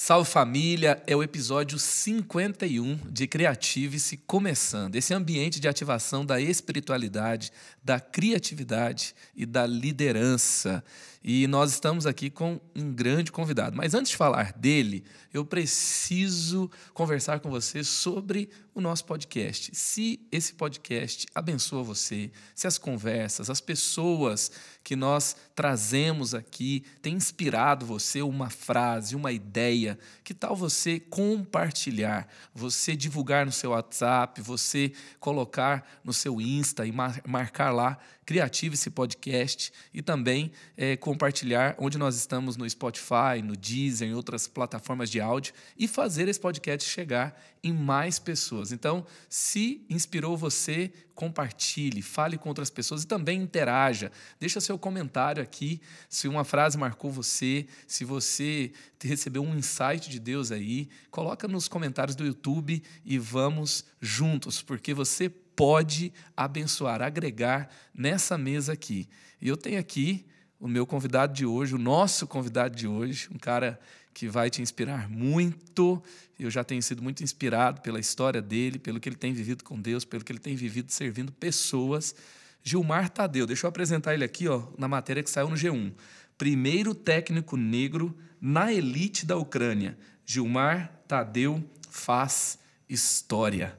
Salve família, é o episódio 51 de Criative-se começando. Esse ambiente de ativação da espiritualidade, da criatividade e da liderança. E nós estamos aqui com um grande convidado. Mas antes de falar dele, eu preciso conversar com você sobre o nosso podcast. Se esse podcast abençoa você, se as conversas, as pessoas que nós trazemos aqui têm inspirado você uma frase, uma ideia, que tal você compartilhar, você divulgar no seu WhatsApp, você colocar no seu Insta e marcar lá Criativo esse podcast e também é, compartilhar onde nós estamos no Spotify, no Deezer, em outras plataformas de áudio e fazer esse podcast chegar em mais pessoas. Então, se inspirou você, compartilhe, fale com outras pessoas e também interaja. Deixa seu comentário aqui se uma frase marcou você, se você recebeu um insight de Deus aí, coloca nos comentários do YouTube e vamos juntos, porque você pode abençoar, agregar nessa mesa aqui. E eu tenho aqui o meu convidado de hoje, o nosso convidado de hoje, um cara que vai te inspirar muito. Eu já tenho sido muito inspirado pela história dele, pelo que ele tem vivido com Deus, pelo que ele tem vivido servindo pessoas. Gilmar Tadeu, deixa eu apresentar ele aqui, ó, na matéria que saiu no G1. Primeiro técnico negro na elite da Ucrânia. Gilmar Tadeu faz história.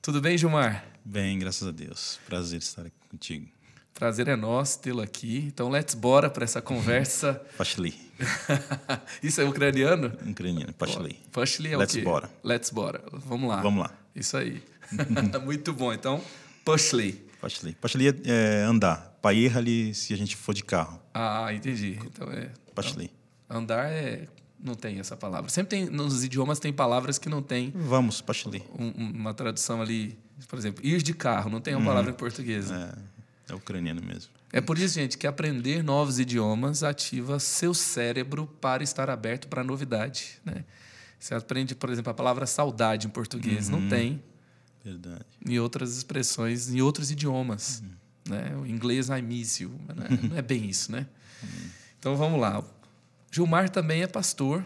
Tudo bem, Gilmar? Bem, graças a Deus. Prazer estar aqui contigo. Prazer é nosso tê-lo aqui. Então, let's bora para essa conversa. Pashli. Isso é ucraniano? Ucraniano, Pashli. Pashli é let's o quê? Bora. Let's bora. Vamos lá. Vamos lá. Isso aí. Muito bom. Então, Pashli. Pashli. Pashli é, é Para ir ali, se a gente for de carro. Ah, entendi. Então é. Então, Pashli. Então, andar é não tem essa palavra. Sempre tem nos idiomas tem palavras que não tem. Vamos, Pashli. Um, uma tradução ali, por exemplo, ir de carro, não tem uma uhum. palavra em português. É. É ucraniano mesmo. É por isso, gente, que aprender novos idiomas ativa seu cérebro para estar aberto para a novidade. Né? Você aprende, por exemplo, a palavra saudade em português. Uhum. Não tem. Verdade. Em outras expressões, em outros idiomas. Uhum. Né? O inglês, I miss you. Né? Não é bem isso, né? Uhum. Então, vamos lá. Gilmar também é pastor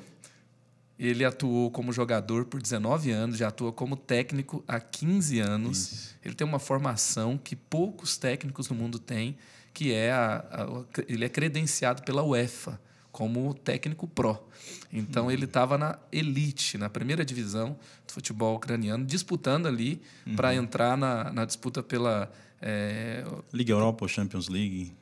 ele atuou como jogador por 19 anos, já atua como técnico há 15 anos. Isso. Ele tem uma formação que poucos técnicos no mundo têm, que é a, a ele é credenciado pela UEFA como técnico pró. Então uhum. ele estava na elite, na primeira divisão do futebol ucraniano, disputando ali uhum. para entrar na, na, disputa pela é, Liga Europa, ou Champions League.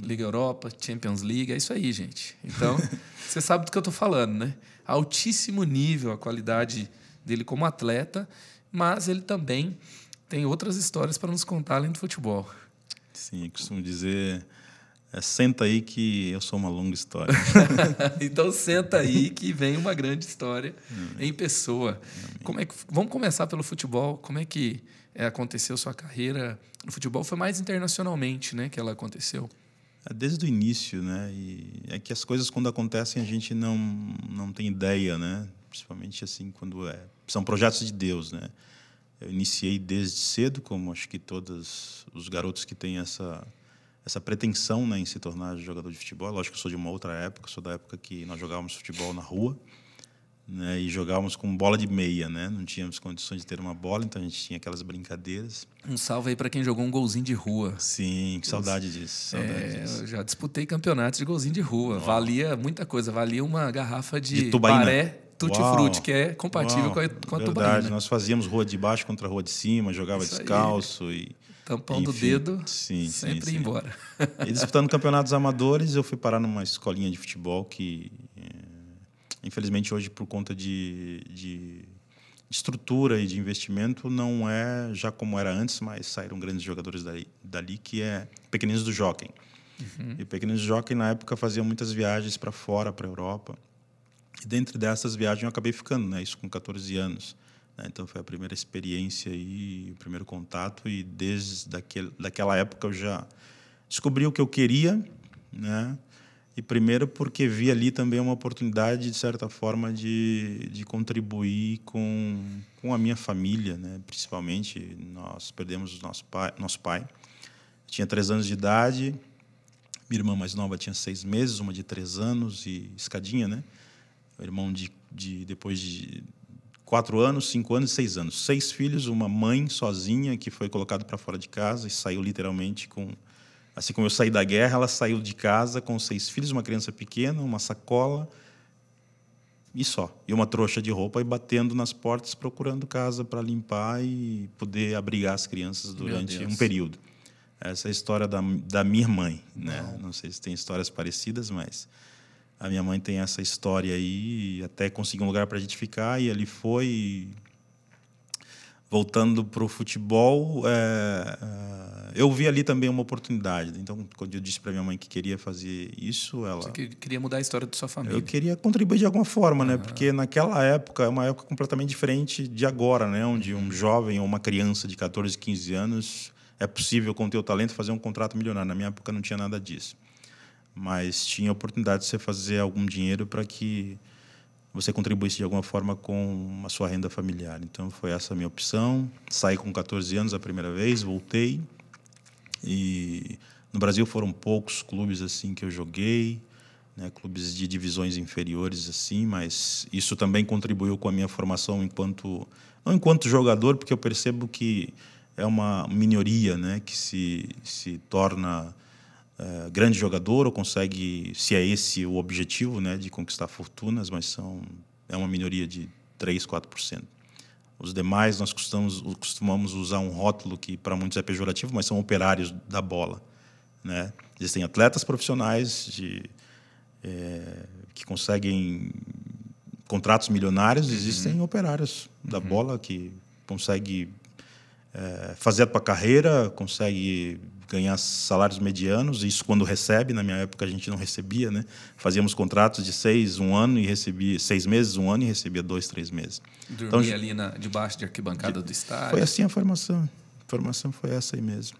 Liga Europa, Champions League, é isso aí, gente. Então, você sabe do que eu estou falando, né? Altíssimo nível a qualidade dele como atleta, mas ele também tem outras histórias para nos contar além do futebol. Sim, eu costumo dizer é, senta aí que eu sou uma longa história. então senta aí que vem uma grande história em pessoa. Como é que, vamos começar pelo futebol. Como é que é, aconteceu sua carreira no futebol? Foi mais internacionalmente, né, que ela aconteceu? É desde o início, né? E é que as coisas quando acontecem a gente não não tem ideia, né? Principalmente assim quando é são projetos de Deus, né? Eu iniciei desde cedo, como acho que todos os garotos que têm essa essa pretensão né, em se tornar jogador de futebol. É lógico que eu sou de uma outra época, sou da época que nós jogávamos futebol na rua né, e jogávamos com bola de meia, né? Não tínhamos condições de ter uma bola, então a gente tinha aquelas brincadeiras. Um salve aí para quem jogou um golzinho de rua. Sim, que saudade disso. É, saudade é, disso. Eu já disputei campeonatos de golzinho de rua. Valia muita coisa, valia uma garrafa de, de tubaína. baré Tutti Uau. Frutti, que é compatível Uau. com a, a Verdade, tubaína. nós fazíamos rua de baixo contra rua de cima, jogava Isso descalço aí. e tampão Enfim, do dedo, sim, sempre sim, sim. embora. E disputando campeonatos amadores, eu fui parar numa escolinha de futebol que eh, Infelizmente, hoje, por conta de, de estrutura e de investimento, não é já como era antes, mas saíram grandes jogadores dali, dali que é Pequeninos do Jockey. Uhum. E Pequeninos do Jockey, na época, faziam muitas viagens para fora, para a Europa. E dentre dessas viagens eu acabei ficando, né? Isso com 14 anos. Né? Então foi a primeira experiência e o primeiro contato. E desde daquele, daquela época eu já descobri o que eu queria, né? E primeiro porque vi ali também uma oportunidade, de certa forma, de, de contribuir com, com a minha família, né? principalmente. Nós perdemos nosso pai, nosso pai. Eu tinha três anos de idade, minha irmã mais nova tinha seis meses, uma de três anos e escadinha, né? Meu irmão de, de depois de quatro anos, cinco anos e seis anos. Seis filhos, uma mãe sozinha que foi colocada para fora de casa e saiu literalmente com Assim como eu saí da guerra, ela saiu de casa com seis filhos, uma criança pequena, uma sacola e só. E uma trouxa de roupa e batendo nas portas, procurando casa para limpar e poder abrigar as crianças durante um período. Essa é a história da, da minha mãe. Né? Não. Não sei se tem histórias parecidas, mas a minha mãe tem essa história aí. Até conseguiu um lugar para a gente ficar e ali foi. E voltando para o futebol, é, é, eu vi ali também uma oportunidade. Então, quando eu disse para minha mãe que queria fazer isso, ela. Você queria mudar a história da sua família? Eu queria contribuir de alguma forma, uhum. né? Porque naquela época é uma época completamente diferente de agora, né? Onde um uhum. jovem ou uma criança de 14, 15 anos é possível, com o teu talento, fazer um contrato milionário. Na minha época não tinha nada disso. Mas tinha a oportunidade de você fazer algum dinheiro para que você contribuísse de alguma forma com a sua renda familiar. Então foi essa a minha opção. Saí com 14 anos a primeira vez, voltei e no Brasil foram poucos clubes assim que eu joguei, né, clubes de divisões inferiores assim, mas isso também contribuiu com a minha formação enquanto não enquanto jogador, porque eu percebo que é uma minoria, né, que se se torna eh, grande jogador ou consegue, se é esse o objetivo, né, de conquistar fortunas, mas são é uma minoria de 3, 4%. Os demais nós costumamos, costumamos usar um rótulo que para muitos é pejorativo, mas são operários da bola, né? Existem atletas profissionais de é, que conseguem contratos milionários, existem uhum. operários da uhum. bola que conseguem é, eh, fazer a tua carreira, consegue ganhar salários medianos, isso quando recebe, na minha época a gente não recebia, né? Fazíamos contratos de seis, um ano e recebia seis meses, um ano e recebia dois, três meses. Dormia então, ali na, debaixo de arquibancada de, do estádio. Foi assim a formação. A formação foi essa aí mesmo.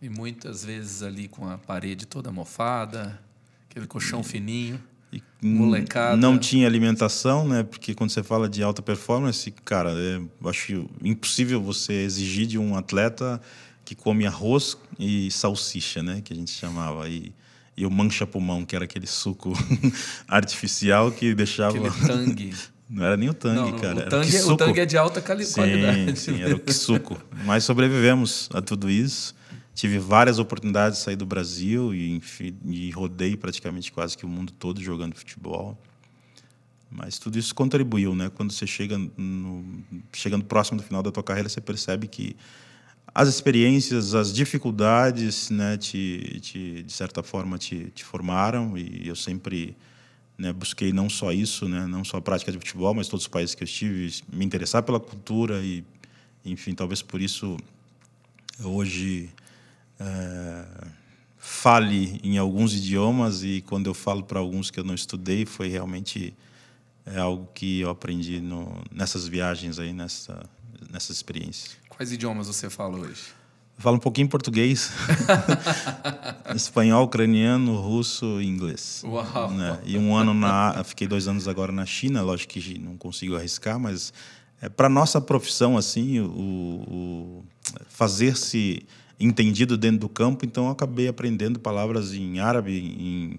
E muitas vezes ali com a parede toda mofada, aquele colchão fininho. E molecada. Não tinha alimentação, né? Porque quando você fala de alta performance, cara, é, acho impossível você exigir de um atleta que come arroz e salsicha, né? Que a gente chamava. E, e o mancha-pulmão, que era aquele suco artificial que deixava. Aquele tangue. Não era nem o tangue, não, cara. O tangue, é- o tangue, é de alta sim, né? Sim, era o que suco. Mas sobrevivemos a tudo isso. Tive várias oportunidades de sair do Brasil e, enfim, e rodei praticamente quase que o mundo todo jogando futebol. Mas tudo isso contribuiu, né? Quando você chega no, chegando próximo do final da tua carreira, você percebe que as experiências, as dificuldades, né, te, te de certa forma te, te formaram e eu sempre né, busquei não só isso, né, não só a prática de futebol, mas todos os países que eu estive, me interessar pela cultura e, enfim, talvez por isso hoje é, fale em alguns idiomas e quando eu falo para alguns que eu não estudei, foi realmente é algo que eu aprendi no, nessas viagens aí, nessa, nessas experiências. Quais idiomas você fala hoje? Eu falo um pouquinho português, espanhol, ucraniano, russo e inglês. Uau! Né? E um ano na. Fiquei dois anos agora na China, lógico que não consigo arriscar, mas é, para nossa profissão, assim, o, o fazer-se entendido dentro do campo, então eu acabei aprendendo palavras em árabe, em,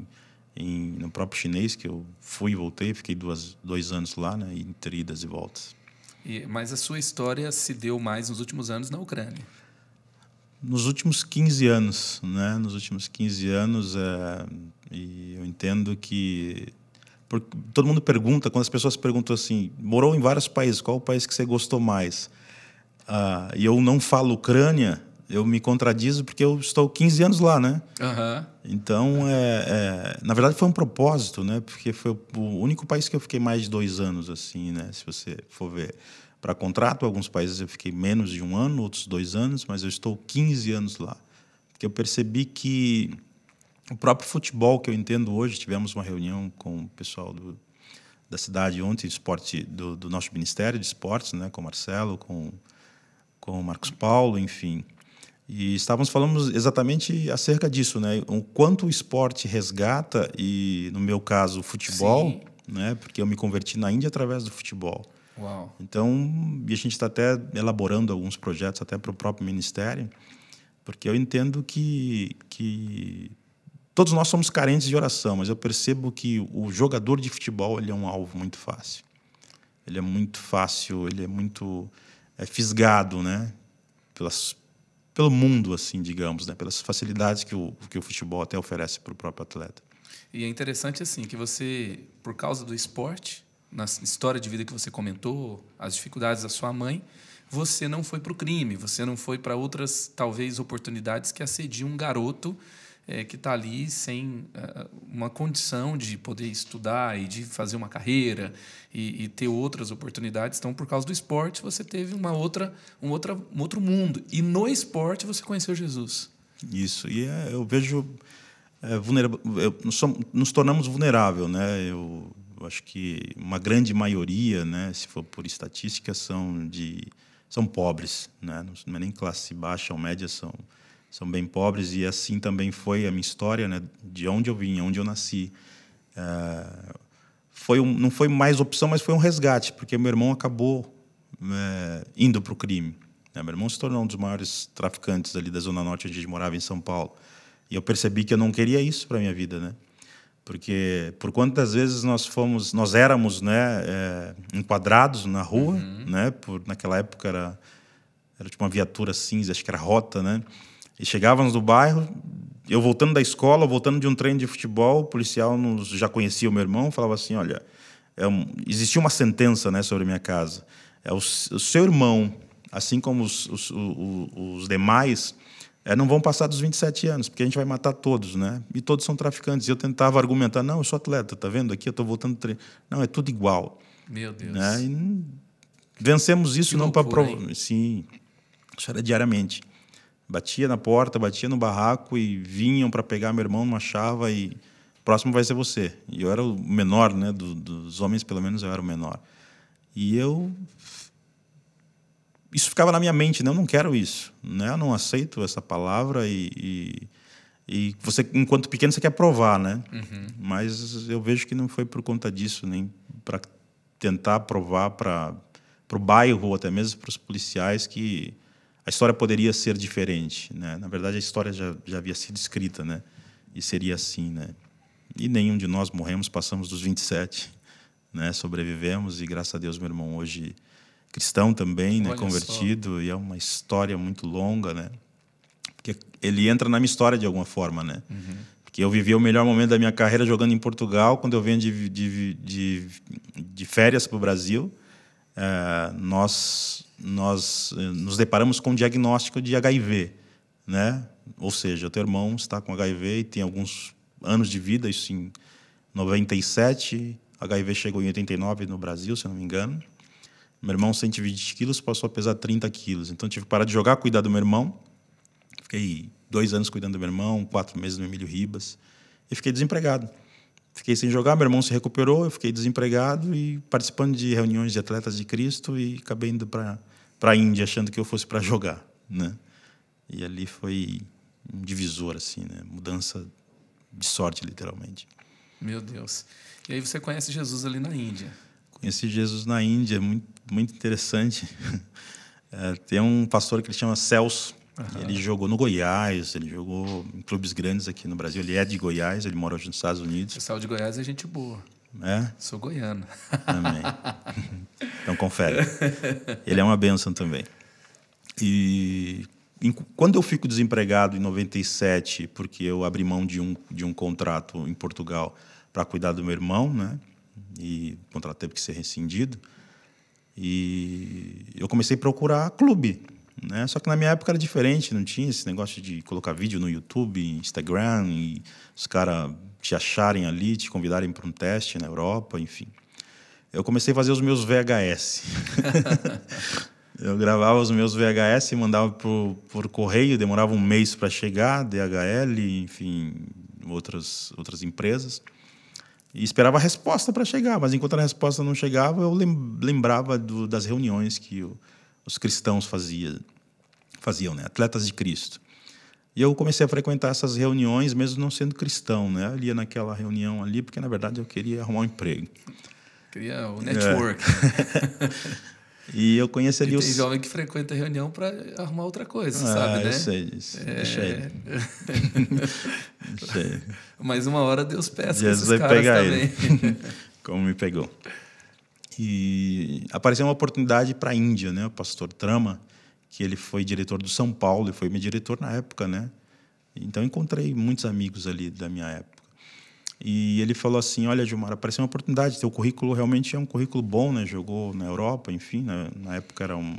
em, no próprio chinês, que eu fui e voltei, fiquei duas, dois anos lá, né, entre idas e voltas. E, mas a sua história se deu mais nos últimos anos na Ucrânia. Nos últimos 15 anos, né? Nos últimos 15 anos, é, e eu entendo que porque todo mundo pergunta, quando as pessoas perguntam assim, morou em vários países, qual o país que você gostou mais? Ah, e eu não falo Ucrânia, eu me contradizo porque eu estou 15 anos lá, né? Uhum. Então, é, é, na verdade, foi um propósito, né? Porque foi o único país que eu fiquei mais de dois anos, assim, né? Se você for ver para contrato, alguns países eu fiquei menos de um ano, outros dois anos, mas eu estou 15 anos lá. Porque eu percebi que o próprio futebol que eu entendo hoje, tivemos uma reunião com o pessoal do, da cidade ontem, esporte do, do nosso Ministério de Esportes, né? Com o Marcelo, com, com o Marcos Paulo, enfim e estávamos falando exatamente acerca disso, né? O quanto o esporte resgata, e no meu caso, o futebol, Sim. né? Porque eu me converti na Índia através do futebol. Uau. Então, e a gente está até elaborando alguns projetos até para o próprio ministério, porque eu entendo que, que todos nós somos carentes de oração, mas eu percebo que o jogador de futebol ele é um alvo muito fácil. Ele é muito fácil, ele é muito é, fisgado, né? Pelas, pelo mundo, assim, digamos, né? pelas facilidades que o, que o futebol até oferece para o próprio atleta. E é interessante, assim, que você, por causa do esporte, na história de vida que você comentou, as dificuldades da sua mãe, você não foi para o crime, você não foi para outras, talvez, oportunidades que assediam um garoto é, que está ali sem uh, uma condição de poder estudar e de fazer uma carreira e, e, ter outras oportunidades. Então, por causa do esporte, você teve uma outra, um, outra, um outro mundo. E no esporte você conheceu Jesus. Isso. E é, eu vejo é, vulnerável. nos tornamos vulnerável, né? Eu, eu acho que uma grande maioria, né, se for por estatística, são de são pobres, né? Não é nem classe baixa ou média, são são bem pobres e assim também foi a minha história, né? De onde eu vim, onde eu nasci. Eh, foi um, não foi mais opção, mas foi um resgate, porque meu irmão acabou eh, indo para o crime. Né? Meu irmão se tornou um dos maiores traficantes ali da Zona Norte, onde a gente morava, em São Paulo. E eu percebi que eu não queria isso para minha vida, né? Porque por quantas vezes nós fomos, nós éramos, né, é, enquadrados na rua, uhum. né? Por naquela época era era tipo uma viatura cinza, acho que era rota, né? E chegávamos no bairro, eu voltando da escola, voltando de um treino de futebol, o policial nos, já conhecia o meu irmão, falava assim, olha, é um, existia uma sentença né, sobre a minha casa. É o, o seu irmão, assim como os, os, os, os demais, é, não vão passar dos 27 anos, porque a gente vai matar todos, né? E todos são traficantes. E eu tentava argumentar, não, eu sou atleta, tá vendo? Aqui eu estou voltando treino. Não, é tudo igual. Meu Deus. Né? vencemos isso que não para provar. Sim, isso era diariamente. Batia na porta, batia no barraco e vinham para pegar meu irmão, não achava e próximo vai ser você. E eu era o menor, né? Do, dos homens, pelo menos, eu era o menor. E eu. Isso ficava na minha mente, né? Eu não quero isso, né? Eu não aceito essa palavra e, e... E você, enquanto pequeno, você quer provar, né? Uhum. Mas eu vejo que não foi por conta disso, nem para tentar provar para o bairro, ou até mesmo para os policiais, que a história poderia ser diferente, né? Na verdade, a história já, já havia sido escrita, né? E seria assim, né? E nenhum de nós morremos, passamos dos 27, né? Sobrevivemos e graças a Deus, meu irmão, hoje cristão também, né? Olha né? Convertido só. e é uma história muito longa, né? Porque ele entra na minha história de alguma forma, né? Uhum. Porque eu vivi o melhor momento da minha carreira jogando em Portugal, quando eu venho de, de, de, de férias para o Brasil. Eh, nós nós eh, nos deparamos com um diagnóstico de HIV, né? Ou seja, o teu irmão está com HIV e tem alguns anos de vida, isso em 97, HIV chegou em 89 no Brasil, se eu não me engano. Meu irmão 120 quilos, passou a pesar 30 quilos. Então tive que parar de jogar, cuidar do meu irmão. Fiquei dois anos cuidando do meu irmão, quatro meses no Emílio Ribas. E fiquei desempregado. Fiquei sem jogar, meu irmão se recuperou, eu fiquei desempregado e participando de reuniões de atletas de Cristo e acabei indo para para a Índia achando que eu fosse para jogar, né? E ali foi um divisor assim, né? Mudança de sorte literalmente. Meu Deus. E aí você conhece Jesus ali na Índia? Conheci Jesus na Índia, é muito muito interessante. é, tem um pastor que ele chama Celso. Uhum. Ele jogou no Goiás, ele jogou em clubes grandes aqui no Brasil. Ele é de Goiás, ele mora hoje nos Estados Unidos. O pessoal de Goiás é gente boa. É? Sou goiano. Amém. Então confere. Ele é uma benção também. E em, quando eu fico desempregado em 97, porque eu abri mão de um, de um contrato em Portugal para cuidar do meu irmão, né? E o contrato teve que ser rescindido. E eu comecei a procurar clube, né? Só que na minha época era diferente, não tinha esse negócio de colocar vídeo no YouTube, Instagram, e os caras te acharem ali, te convidarem para um teste na Europa, enfim eu comecei a fazer os meus VHS. eu gravava os meus VHS e mandava por correio, demorava um mês para chegar, DHL, enfim, outras, outras empresas. E esperava a resposta para chegar, mas enquanto a resposta não chegava, eu lembrava do, das reuniões que o, os cristãos fazia, faziam, né? Atletas de Cristo. E eu comecei a frequentar essas reuniões, mesmo não sendo cristão, né? Eu ia naquela reunião ali, porque na verdade eu queria arrumar um emprego. Cria o é. network. É. E eu conheço ali e tem os. jovem que frequenta a reunião para arrumar outra coisa, ah, sabe, né? sei disso. É... Deixa ele. Deixa ele. Mas uma hora Deus peça Jesus esses caras pegar também. Ele. Como me pegou. E apareceu uma oportunidade para a Índia, né? O pastor Trama, que ele foi diretor do São Paulo e foi meu diretor na época, né? Então encontrei muitos amigos ali da minha época. E ele falou assim: Olha, Gilmar, apareceu uma oportunidade. Teu currículo realmente é um currículo bom, né? Jogou na Europa, enfim, né? na época era um,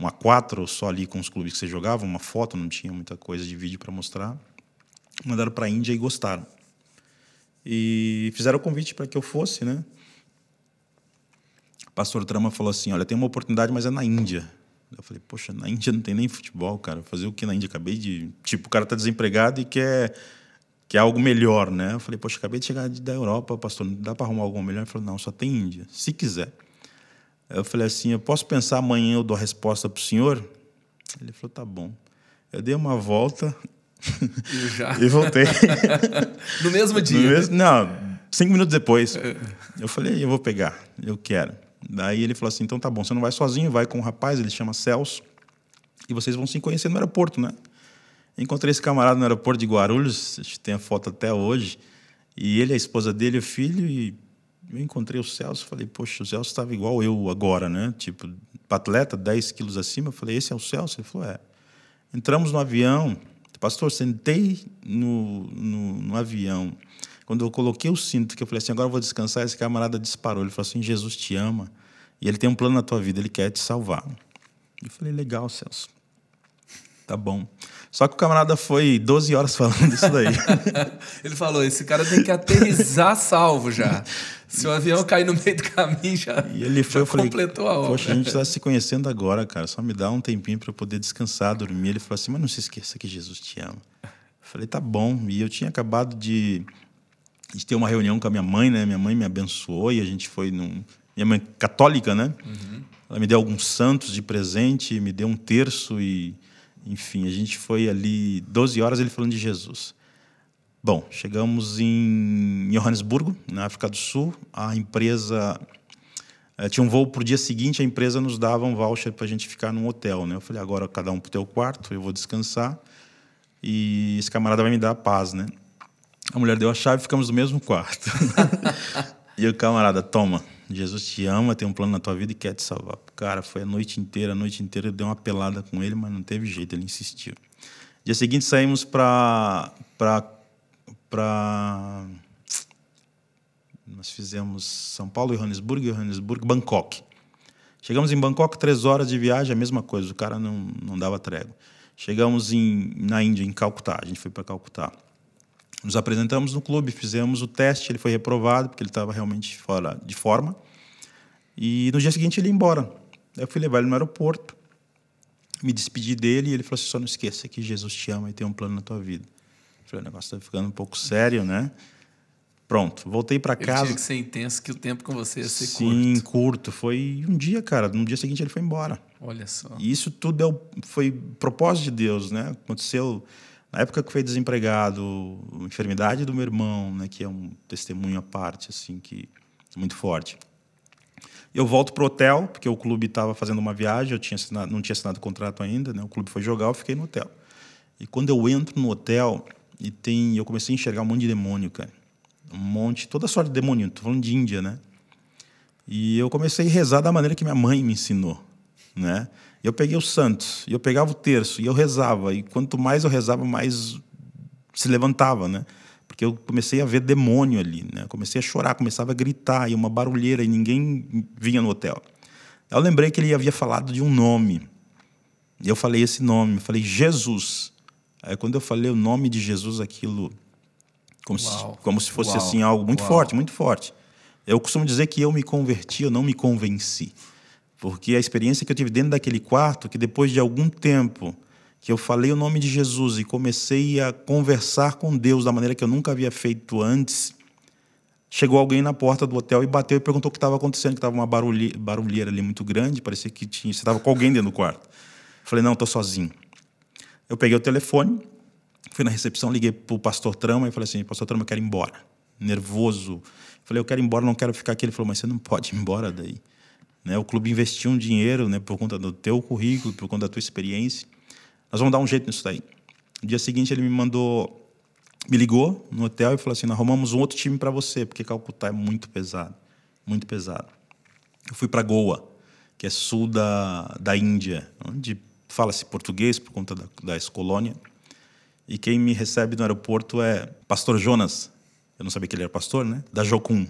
a quatro só ali com os clubes que você jogava, uma foto, não tinha muita coisa de vídeo para mostrar. Mandaram para a Índia e gostaram. E fizeram o convite para que eu fosse, né? O pastor Trama falou assim: Olha, tem uma oportunidade, mas é na Índia. Eu falei, poxa, na Índia não tem nem futebol, cara. Fazer o que na Índia? Acabei de. Tipo, o cara tá desempregado e quer que é algo melhor, né? Eu falei, poxa, acabei de chegar da Europa, pastor, dá para arrumar algo melhor? Ele falou, não, só tem Índia, se quiser. Eu falei assim, eu posso pensar amanhã eu dou a resposta para o senhor? Ele falou, tá bom. Eu dei uma volta e, e voltei. no mesmo dia? No mesmo, Não, cinco minutos depois. É. Eu falei, eu vou pegar, eu quero. Daí ele falou assim, então tá bom, você não vai sozinho, vai com um rapaz, ele chama Celso, e vocês vão se conhecer no aeroporto, né? Encontrei esse camarada no aeroporto de Guarulhos, a gente tem a foto até hoje. E ele, a esposa dele, o filho, e eu encontrei o Celso, falei, poxa, o Celso estava igual eu agora, né? Tipo, atleta, 10 quilos acima. Eu falei, esse é o Celso? Ele falou, é. Entramos no avião, pastor, sentei no, no, no avião. Quando eu coloquei o cinto, que eu falei assim, agora eu vou descansar, esse camarada disparou. Ele falou assim, Jesus te ama e ele tem um plano na tua vida, ele quer te salvar. Eu falei, legal, Celso. Tá bom. Só que o camarada foi 12 horas falando isso daí. Ele falou: esse cara tem que aterrizar salvo já. Se o avião cair no meio do caminho, já, e ele foi, já falei, completou a obra. Poxa, a gente está se conhecendo agora, cara. Só me dá um tempinho para eu poder descansar, dormir. Ele falou assim: mas não se esqueça que Jesus te ama. Eu falei: tá bom. E eu tinha acabado de, de ter uma reunião com a minha mãe, né? Minha mãe me abençoou e a gente foi num. Minha mãe é católica, né? Uhum. Ela me deu alguns santos de presente, me deu um terço e enfim, a gente foi ali 12 horas ele falando de Jesus. Bom, chegamos em Johannesburgo, na África do Sul. A empresa é, tinha um voo para o dia seguinte, a empresa nos dava um voucher para a gente ficar num hotel. Né? Eu falei, agora cada um para o teu quarto, eu vou descansar e esse camarada vai me dar paz. Né? A mulher deu a chave ficamos no mesmo quarto. e o camarada, toma, Jesus te ama, tem um plano na tua vida e quer te salvar. Cara, foi a noite inteira, a noite inteira eu dei uma pelada com ele, mas não teve jeito, ele insistiu. Dia seguinte saímos para para para nós fizemos São Paulo, Johannesburg, Johannesburg, Bangkok. Chegamos em Bangkok, três horas de viagem, a mesma coisa, o cara não, não dava trégua. Chegamos em, na Índia, em Calcutá, a gente foi para Calcutá. Nos apresentamos no clube, fizemos o teste, ele foi reprovado, porque ele estava realmente fora de forma. E no dia seguinte ele ia embora. Eu fui levar ele no aeroporto, me despedi dele e ele falou assim: só não esqueça que Jesus te ama e tem um plano na tua vida. Eu falei: o negócio está ficando um pouco sério, né? Pronto, voltei para casa. Tinha que ser intenso que o tempo com você ia ser Sim, curto. curto. Foi um dia, cara. No dia seguinte ele foi embora. Olha só. E isso tudo é o, foi propósito de Deus, né? Aconteceu na época que foi desempregado, a enfermidade do meu irmão, né, que é um testemunho à parte, assim, que é muito forte. Eu volto pro hotel, porque o clube estava fazendo uma viagem, eu tinha assinado, não tinha assinado contrato ainda, né? O clube foi jogar, eu fiquei no hotel. E quando eu entro no hotel, e tem, eu comecei a enxergar um monte de demônio, cara. Um monte, toda sorte de demônio, tô falando de Índia, né? E eu comecei a rezar da maneira que minha mãe me ensinou, né? eu peguei o santo, e eu pegava o terço, e eu rezava. E quanto mais eu rezava, mais se levantava, né? Porque eu comecei a ver demônio ali, né? Comecei a chorar, começava a gritar, e uma barulheira, e ninguém vinha no hotel. Eu lembrei que ele havia falado de um nome. E eu falei esse nome, eu falei Jesus. Aí quando eu falei o nome de Jesus, aquilo como, se, como se fosse Uau. assim algo muito Uau. forte, muito forte. Eu costumo dizer que eu me converti, eu não me convenci. Porque a experiência que eu tive dentro daquele quarto, que depois de algum tempo que eu falei o nome de Jesus e comecei a conversar com Deus da maneira que eu nunca havia feito antes, chegou alguém na porta do hotel e bateu e perguntou o que estava acontecendo, que estava uma barulheira ali muito grande, parecia que tinha, você estava com alguém dentro do quarto. Eu falei, não, estou sozinho. Eu peguei o telefone, fui na recepção, liguei para o pastor Trama e falei assim, pastor Trama, eu quero ir embora. Nervoso. Eu falei, eu quero ir embora, não quero ficar aqui. Ele falou, mas você não pode ir embora daí. Né? O clube investiu um dinheiro né, por conta do teu currículo, por conta da tua experiência. Nós vamos dar um jeito nisso daí. No dia seguinte, ele me mandou me ligou no hotel e falou assim: arrumamos um outro time para você, porque Calcutá é muito pesado, muito pesado. Eu fui para Goa, que é sul da, da Índia, onde fala-se português por conta da, da ex-colônia. E quem me recebe no aeroporto é Pastor Jonas. Eu não sabia que ele era pastor, né? Da Jocum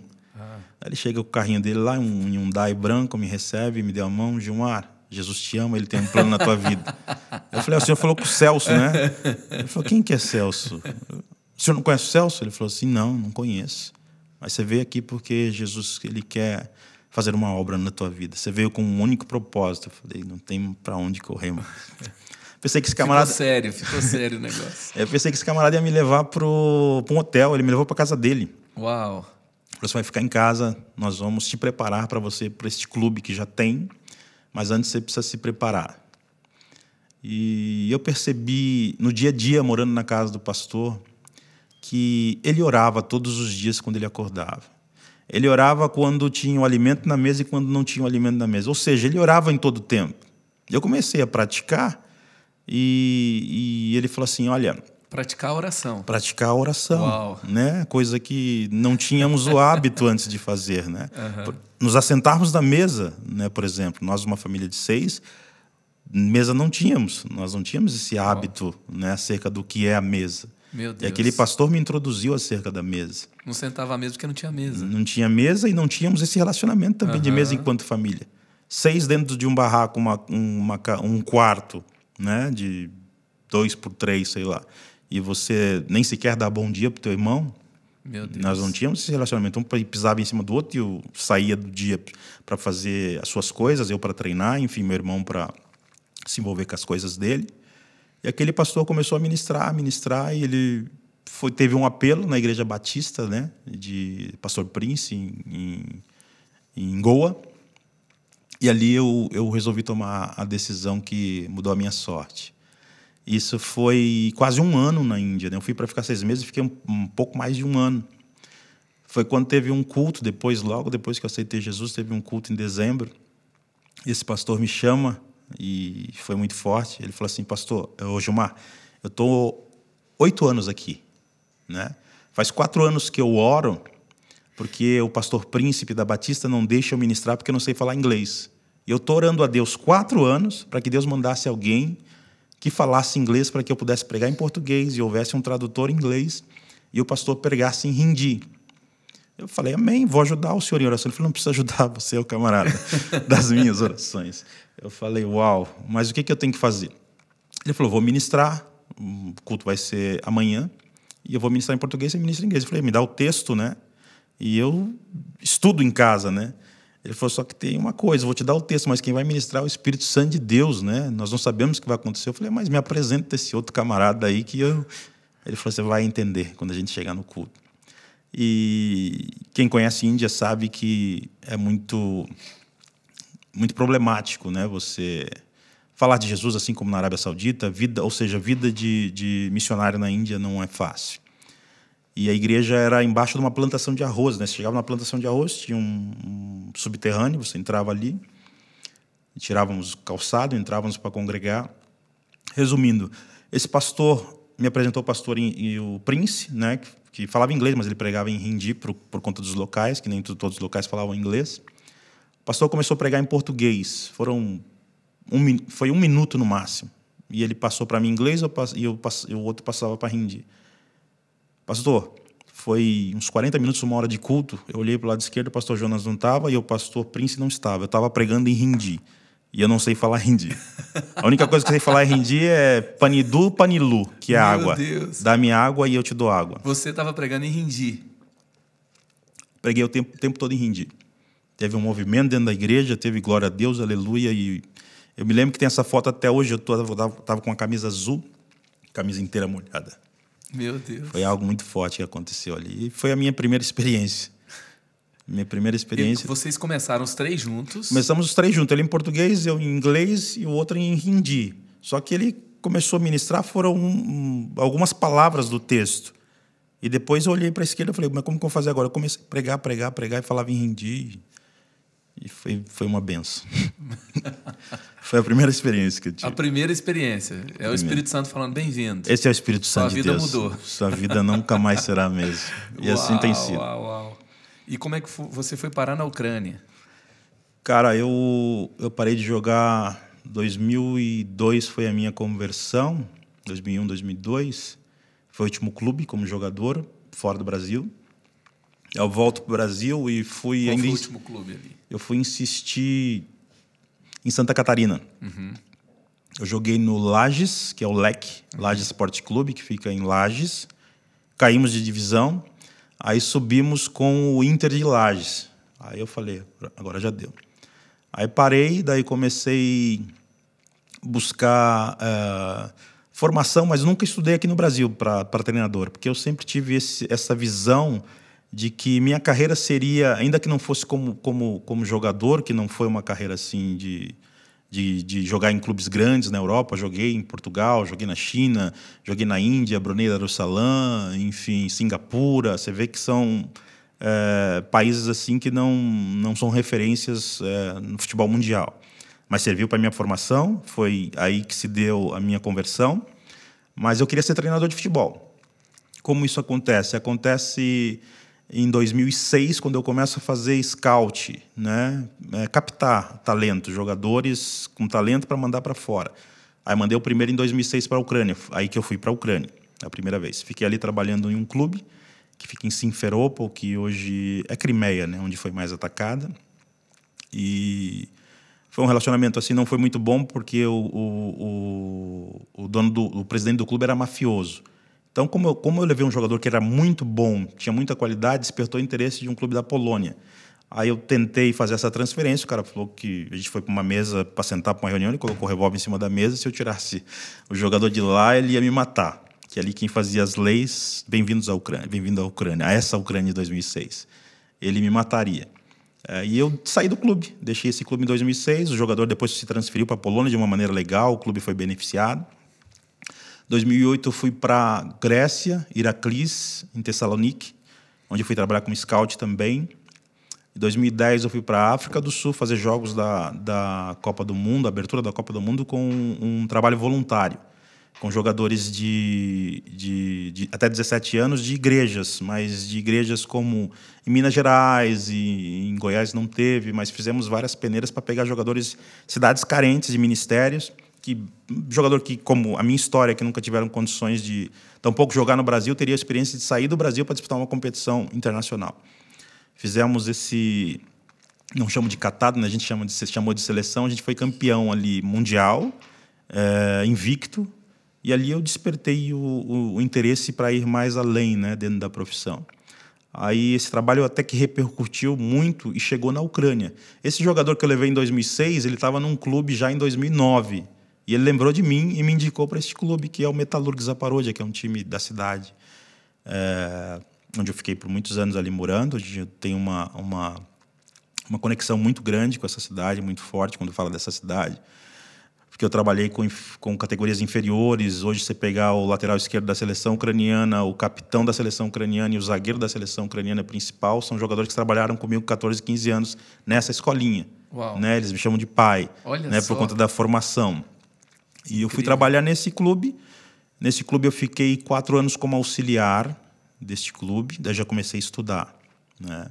ele chega com o carrinho dele lá, um Hyundai branco, me recebe, me deu a mão, Gilmar, Jesus te ama, ele tem um plano na tua vida. Eu falei, ah, o senhor falou com o Celso, né? Ele falou, quem que é Celso? O senhor não conhece o Celso? Ele falou assim, não, não conheço. Mas você veio aqui porque Jesus, ele quer fazer uma obra na tua vida. Você veio com um único propósito. Eu falei, não tem para onde correr mais. Pensei que esse camarada. Ficou sério, ficou sério o negócio. É, eu pensei que esse camarada ia me levar pro, pro um hotel, ele me levou pra casa dele. Uau! Você vai ficar em casa, nós vamos te preparar para você, para este clube que já tem, mas antes você precisa se preparar. E eu percebi no dia a dia, morando na casa do pastor, que ele orava todos os dias quando ele acordava. Ele orava quando tinha o alimento na mesa e quando não tinha o alimento na mesa. Ou seja, ele orava em todo o tempo. Eu comecei a praticar e, e ele falou assim: Olha, Praticar a oração. Praticar a oração, Uau. né? Coisa que não tínhamos o hábito antes de fazer, né? Uhum. Nos assentarmos na mesa, né? Por exemplo, nós uma família de seis, mesa não tínhamos, nós não tínhamos esse hábito, né? Acerca do que é a mesa. Meu Deus. E aquele pastor me introduziu acerca da mesa. Não sentava à mesa porque não tinha mesa. Não tinha mesa e não tínhamos esse relacionamento também uhum. de mesa enquanto família. Seis dentro de um barraco, uma, uma, um quarto, né? De dois por três, sei lá e você nem sequer dá bom dia pro teu irmão. Meu Deus. Nós não tínhamos esse relacionamento. Um pisava em cima do outro e eu saía do dia para fazer as suas coisas, eu para treinar, enfim, meu irmão para se envolver com as coisas dele. E aquele pastor começou a ministrar, ministrar, e ele foi, teve um apelo na Igreja Batista, né, de Pastor Prince, em, em, em Goa. E ali eu, eu resolvi tomar a decisão que mudou a minha sorte. Isso foi quase um ano na Índia. Né? Eu fui para ficar seis meses e fiquei um, um, pouco mais de um ano. Foi quando teve um culto, depois, logo depois que eu aceitei Jesus, teve um culto em dezembro. Esse pastor me chama e foi muito forte. Ele falou assim: Pastor, ô Gilmar, eu estou oito anos aqui. Né? Faz quatro anos que eu oro, porque o pastor príncipe da Batista não deixa eu ministrar porque eu não sei falar inglês. E eu estou orando a Deus quatro anos para que Deus mandasse alguém que falasse inglês para que eu pudesse pregar em português e houvesse um tradutor em inglês e o pastor pregasse em hindi. Eu falei, amém, vou ajudar o senhor em oração. Ele falou, não precisa ajudar você, o camarada, das minhas orações. Eu falei, uau, mas o que, que eu tenho que fazer? Ele falou, vou ministrar, o culto vai ser amanhã, e eu vou ministrar em português e ministro em inglês. Eu falei, me dá o texto, né? E eu estudo em casa, né? Ele falou: só que tem uma coisa, vou te dar o texto, mas quem vai ministrar é o Espírito Santo de Deus, né? Nós não sabemos o que vai acontecer. Eu falei: mas me apresenta esse outro camarada aí que eu. Ele falou: você vai entender quando a gente chegar no culto. E quem conhece Índia sabe que é muito, muito problemático, né? Você falar de Jesus assim como na Arábia Saudita, vida, ou seja, vida de, de missionário na Índia não é fácil. E a igreja era embaixo de uma plantação de arroz, né? Você chegava na plantação de arroz, tinha um, um subterrâneo, você entrava ali, tirávamos calçado, entrávamos para congregar. Resumindo, esse pastor me apresentou o pastor e o Prince, né? Que, falava inglês, mas ele pregava em hindi por, por conta dos locais, que nem todos os locais falavam inglês. O pastor começou a pregar em português. Foram um, foi um minuto no máximo. E ele passou para mim inglês eu pass, e eu pass, o outro passava para hindi pastor, foi uns 40 minutos, uma hora de culto. Eu olhei para o lado esquerdo, o pastor Jonas não estava e o pastor Prince não estava. Eu estava pregando em hindi. E eu não sei falar hindi. A única coisa que eu sei falar em hindi é panidu panilu, que é Meu água. Deus. Dá-me água e eu te dou água. Você estava pregando em hindi. Preguei o tempo, o tempo todo em hindi. Teve um movimento dentro da igreja, teve glória a Deus, aleluia. E eu me lembro que tem essa foto até hoje. Eu estava com a camisa azul, camisa inteira molhada. Meu Deus. Foi algo muito forte que aconteceu ali. E foi a minha primeira experiência. Minha primeira experiência. E vocês começaram os três juntos? Começamos os três juntos. Ele em português, eu em inglês e o outro em hindi. Só que ele começou a ministrar foram um, algumas palavras do texto. E depois eu olhei para a esquerda e falei, mas como que eu vou fazer agora? Eu comecei a pregar, pregar, pregar e falava em hindi e foi, foi uma benção. foi a primeira experiência que eu tive. A primeira experiência. É primeira. o Espírito Santo falando bem-vindo. Esse é o Espírito Santo. Sua de vida mudou. Sua vida nunca mais será a mesma. E uau, assim tem sido. Uau, uau. E como é que você foi parar na Ucrânia? Cara, eu, eu parei de jogar. 2002 foi a minha conversão. 2001, 2002. Foi o último clube como jogador, fora do Brasil. Eu volto para o Brasil e fui. Qual ainda foi o último clube ali? Eu fui insistir em Santa Catarina. Uhum. Eu joguei no Lages, que é o LEC, uhum. Lages Sport Clube, que fica em Lages. Caímos de divisão, aí subimos com o Inter de Lages. Aí eu falei, agora já deu. Aí parei, daí comecei buscar uh, formação, mas nunca estudei aqui no Brasil para treinador, porque eu sempre tive esse, essa visão de que minha carreira seria, ainda que não fosse como, como, como jogador, que não foi uma carreira assim de, de, de, jogar em clubes grandes na Europa, joguei em Portugal, joguei na China, joguei na Índia, Brunei Darussalam, enfim, Singapura. Você vê que são é, países assim que não, não são referências é, no futebol mundial. Mas serviu para minha formação, foi aí que se deu a minha conversão. Mas eu queria ser treinador de futebol. Como isso acontece? Acontece em 2006, quando eu começo a fazer scout, né? É, captar talento, jogadores com talento para mandar para fora. Aí mandei o primeiro em 2006 para a Ucrânia, aí que eu fui para a Ucrânia, a primeira vez. Fiquei ali trabalhando em um clube que fica em Simferopol, que hoje é Crimeia, né? onde foi mais atacada. E foi um relacionamento assim, não foi muito bom, porque o, o, o, dono do, o presidente do clube era mafioso. Então, como eu, como eu levei um jogador que era muito bom, tinha muita qualidade, despertou interesse de um clube da Polônia. Aí eu tentei fazer essa transferência, o cara falou que a gente foi para uma mesa para sentar para uma reunião, ele colocou o revólver em cima da mesa, se eu tirasse o jogador de lá, ele ia me matar. Que é ali quem fazia as leis, bem-vindos à Ucrânia, bem-vindo à Ucrânia, a essa Ucrânia de 2006. Ele me mataria. É, e eu saí do clube, deixei esse clube em 2006, o jogador depois se transferiu para a Polônia de uma maneira legal, o clube foi beneficiado. 2008 eu fui para Grécia, Iraklis, em Tessalonique, onde eu fui trabalhar como scout também. Em 2010 eu fui para a África do Sul fazer jogos da, da Copa do Mundo, abertura da Copa do Mundo, com um, um trabalho voluntário, com jogadores de, de, de, até 17 anos de igrejas, mas de igrejas como em Minas Gerais e em Goiás não teve, mas fizemos várias peneiras para pegar jogadores, cidades carentes de ministérios que jogador que, como a minha história, que nunca tiveram condições de tampouco jogar no Brasil, teria a experiência de sair do Brasil para disputar uma competição internacional. Fizemos esse, não chamo de catado, né? a gente chama de, chamou de seleção, a gente foi campeão ali mundial, é, invicto, e ali eu despertei o, o, o interesse para ir mais além né? dentro da profissão. Aí esse trabalho até que repercutiu muito e chegou na Ucrânia. Esse jogador que eu levei em 2006, ele estava num clube já em 2009. E ele lembrou de mim e me indicou para este clube, que é o Metalurg Zaparodia, que é um time da cidade, é, onde eu fiquei por muitos anos ali morando. A eu tenho uma, uma, uma conexão muito grande com essa cidade, muito forte quando fala dessa cidade. Porque eu trabalhei com, com categorias inferiores. Hoje, você pegar o lateral esquerdo da seleção ucraniana, o capitão da seleção ucraniana e o zagueiro da seleção ucraniana principal, são jogadores que trabalharam comigo 14, 15 anos nessa escolinha. Né? Eles me chamam de pai, né? por conta da formação. E Incrível. eu fui trabalhar nesse clube. Nesse clube eu fiquei quatro anos como auxiliar deste clube. Daí já comecei a estudar, né?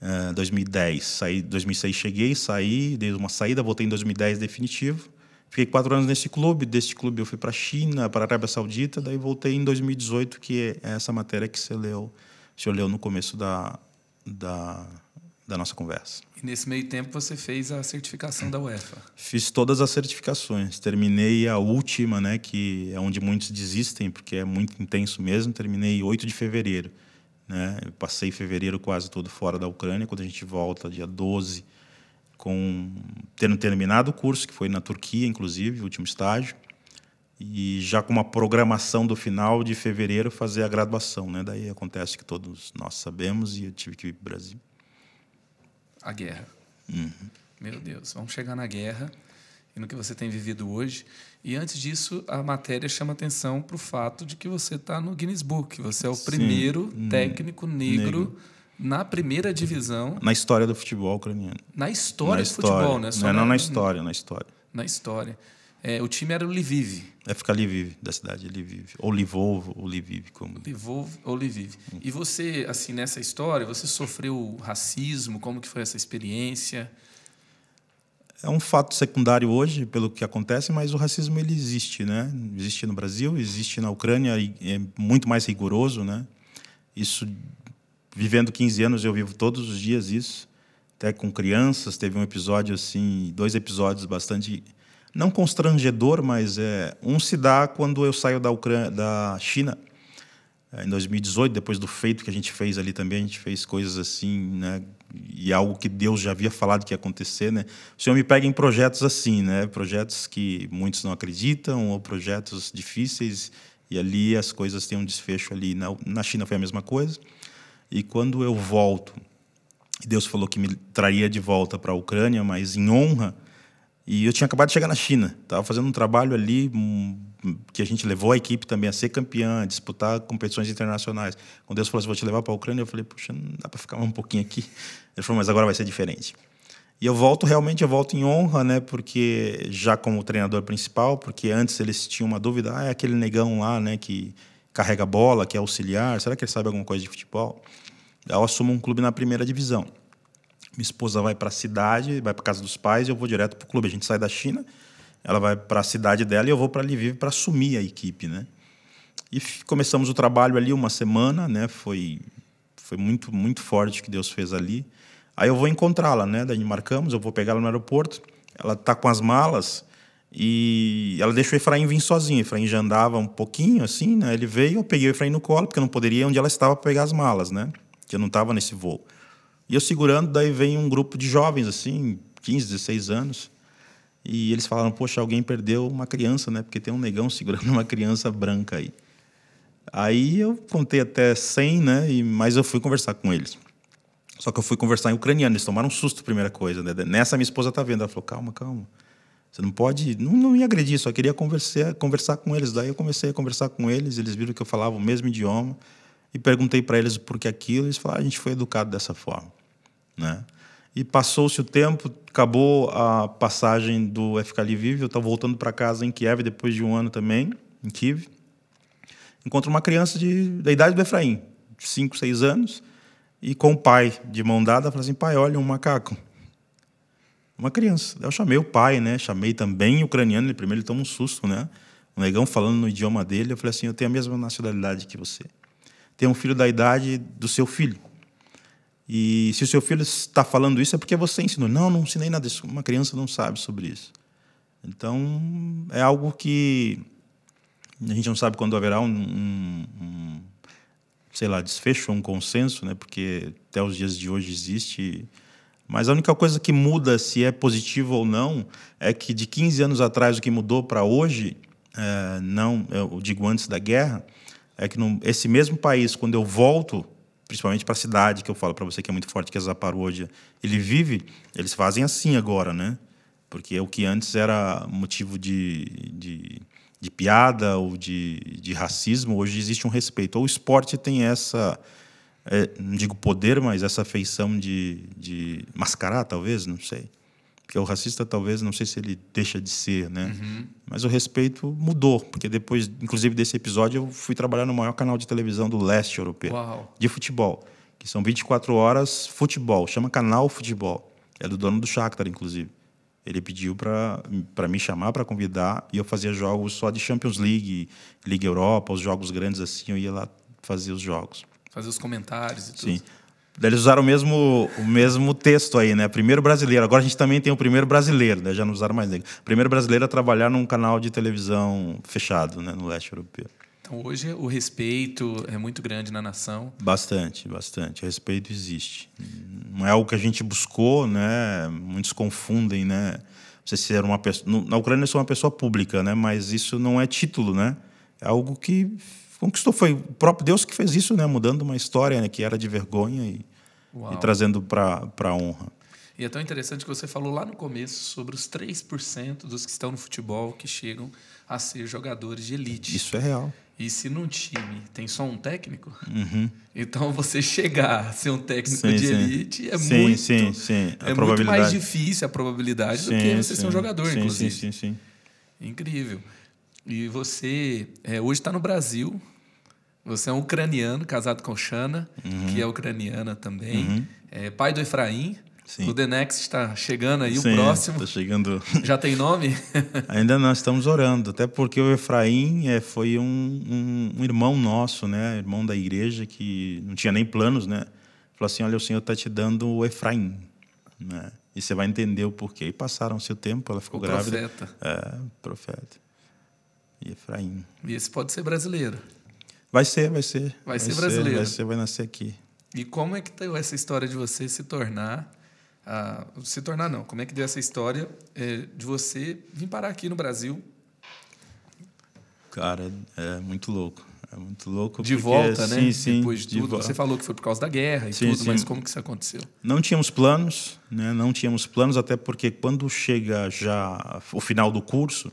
Uh, eh, 2010, saí, 2006 cheguei, saí, dei uma saída, voltei em 2010 definitivo. Fiquei quatro anos nesse clube, desse clube eu fui para a China, para a Arábia Saudita, daí voltei em 2018, que é essa matéria que você leu, você leu no começo da, da, da nossa conversa. E nesse meio tempo você fez a certificação da UEFA. Fiz todas as certificações. Terminei a última, né, que é onde muitos desistem, porque é muito intenso mesmo. Terminei 8 de fevereiro. Né? Eu passei fevereiro quase todo fora da Ucrânia. Quando a gente volta, dia 12, com tendo terminado o curso, que foi na Turquia, inclusive, o último estágio, e já com uma programação do final de fevereiro fazer a graduação. Né? Daí acontece que todos nós sabemos e eu tive que ir para o Brasil a guerra. Uhum. Meu Deus, vamos chegar na guerra e no que você tem vivido hoje. E antes disso, a matéria chama atenção para o fato de que você está no Guinness Book. Você é o primeiro hum. técnico negro, negro, na primeira divisão. Na história do futebol ucraniano. Na história na do história. futebol, né? Só não, na... não na história, na história. Na história. É, o time era o Lviv. É ficar Lviv, da cidade de Lviv. Ou Lvov, ou Lviv, como... Lvov ou Lviv. Hum. E você, assim, nessa história, você sofreu racismo? Como que foi essa experiência? É um fato secundário hoje, pelo que acontece, mas o racismo ele existe, né? Existe no Brasil, existe na Ucrânia, e é muito mais rigoroso, né? Isso, vivendo 15 anos, eu vivo todos os dias isso. Até com crianças, teve um episódio assim, dois episódios bastante não constrangedor, mas é, um se dá quando eu saio da Ucrânia, da China, é, em 2018, depois do feito que a gente fez ali também, a gente fez coisas assim, né? E algo que Deus já havia falado que ia acontecer, né? O Senhor me pega em projetos assim, né? Projetos que muitos não acreditam ou projetos difíceis e ali as coisas têm um desfecho ali. Na, na China foi a mesma coisa. E quando eu volto, Deus falou que me traria de volta para a Ucrânia, mas em honra e eu tinha acabado de chegar na China. Estava fazendo um trabalho ali hum, que a gente levou a equipe também a ser campeã, a disputar competições internacionais. Quando Deus falou assim, vou te levar para a Ucrânia, eu falei, puxa, não dá para ficar mais um pouquinho aqui. Ele falou, mas agora vai ser diferente. E eu volto realmente, eu volto em honra, né? Porque já como treinador principal, porque antes eles tinham uma dúvida, ah, é aquele negão lá, né, que carrega bola, que é auxiliar, será que ele sabe alguma coisa de futebol? Eu assumo um clube na primeira divisão. Minha esposa vai para a cidade, vai para casa dos pais, eu vou direto para o clube. A gente sai da China, ela vai para a cidade dela e eu vou para Lviv para assumir a equipe, né? E começamos o trabalho ali uma semana, né? Foi foi muito muito forte que Deus fez ali. Aí eu vou encontrá-la, né? Daí marcamos, eu vou pegar ela no aeroporto. Ela tá com as malas e ela deixou o Efraim vir sozinho. O Efraim já andava um pouquinho assim, né? Ele veio, eu peguei o Efraim no colo, porque eu não poderia onde ela estava para pegar as malas, né? Que eu não estava nesse voo. E eu segurando, daí vem um grupo de jovens, assim, 15, 16 anos. E eles falaram: Poxa, alguém perdeu uma criança, né? Porque tem um negão segurando uma criança branca aí. Aí eu contei até 100, né? E, mas eu fui conversar com eles. Só que eu fui conversar em ucraniano, eles tomaram um susto, primeira coisa. Né? Nessa minha esposa tá vendo, ela falou: calma, calma. Você não pode, não, não me agredir, só queria conversar, conversar com eles. Daí eu comecei a conversar com eles, eles viram que eu falava o mesmo idioma e perguntei para eles por que aquilo, eles falaram, ah, a gente foi educado dessa forma, né? E passou-se o tempo, acabou a passagem do FK Lviv, eu estava voltando para casa em Kiev depois de um ano também, em Kiev. Encontro uma criança de, da idade do Efraim, de 5, 6 anos, e com o pai, de mão dada, falou assim, pai, olha um macaco. Uma criança. Eu chamei o pai, né? Chamei também ucraniano, ele primeiro ele toma um susto, né? O negão falando no idioma dele, eu falei assim, eu tenho a mesma nacionalidade que você ter um filho da idade do seu filho. E se o seu filho está falando isso, é porque você ensinou. Não, não ensinei nada disso. Uma criança não sabe sobre isso. Então, é algo que a gente não sabe quando haverá um, um, um sei lá, desfecho, um consenso, né? porque até os dias de hoje existe. Mas a única coisa que muda, se é positivo ou não, é que de 15 anos atrás, o que mudou para hoje, é, não, eu digo antes da guerra, é que num, esse mesmo país, quando eu volto, principalmente para a cidade, que eu falo para você que é muito forte, que é Zaparu ele vive, eles fazem assim agora, né? Porque o que antes era motivo de, de, de piada ou de, de racismo, hoje existe um respeito. O esporte tem essa, é, não digo poder, mas essa feição de, de mascarar, talvez, não sei. Porque é o racista talvez, não sei se ele deixa de ser, né? Uhum. Mas o respeito mudou, porque depois, inclusive desse episódio, eu fui trabalhar no maior canal de televisão do leste europeu, Uau. de futebol, que são 24 horas futebol, chama Canal Futebol. É do dono do Shakhtar, inclusive. Ele pediu para me chamar, para convidar, e eu fazia jogos só de Champions League, Liga Europa, os jogos grandes assim, eu ia lá fazer os jogos. Fazer os comentários e tudo. Sim. Eles usaram o mesmo, o mesmo texto aí, né? Primeiro brasileiro. Agora a gente também tem o primeiro brasileiro, né? Já não usaram mais negro. Primeiro brasileiro a trabalhar num canal de televisão fechado, né? No leste europeu. Então hoje o respeito é muito grande na nação. Bastante, bastante. O respeito existe. Não é algo que a gente buscou, né? Muitos confundem, né? Você ser uma pessoa. Na Ucrânia eu sou uma pessoa pública, né? Mas isso não é título, né? É algo que conquistou. Foi o próprio Deus que fez isso, né? Mudando uma história né? que era de vergonha e, e trazendo para a honra. E é tão interessante que você falou lá no começo sobre os 3% dos que estão no futebol que chegam a ser jogadores de elite. Isso é real. E se num time tem só um técnico, uhum. então você chegar a ser um técnico sim, de sim. elite é sim, muito, sim, sim. A é muito mais difícil a probabilidade do que você ser um jogador, inclusive. Sim, sim, sim. Incrível. E você é, hoje está no Brasil, você é um ucraniano, casado com Shana, uhum. que é ucraniana também. Uhum. É, pai do Efraim. Sim. O The Next está chegando aí, Sim, o próximo. Está chegando. Já tem nome? Ainda não, estamos orando. Até porque o Efraim é, foi um, um, um, irmão nosso, né? Irmão da igreja que não tinha nem planos, né? Falou assim, olha, o Senhor está te dando o Efraim, né? E você vai entender o porquê. E passaram seu tempo, ela ficou o grávida. Profeta. É, profeta. E Efraim. E esse pode ser brasileiro. Vai ser, vai ser. Vai, vai ser brasileiro. vai ser, vai nascer aqui. E como é que deu tá essa história de você se tornar. Ah, se tornar não, como é que deu essa história eh, de você vir parar aqui no Brasil? Cara, é muito louco. É muito louco. De porque, volta, né? Sim, sim. Depois de, de tudo. Você falou que foi por causa da guerra e sim, tudo, sim. mas como que isso aconteceu? Não tínhamos planos, né? Não tínhamos planos, até porque quando chega já o final do curso,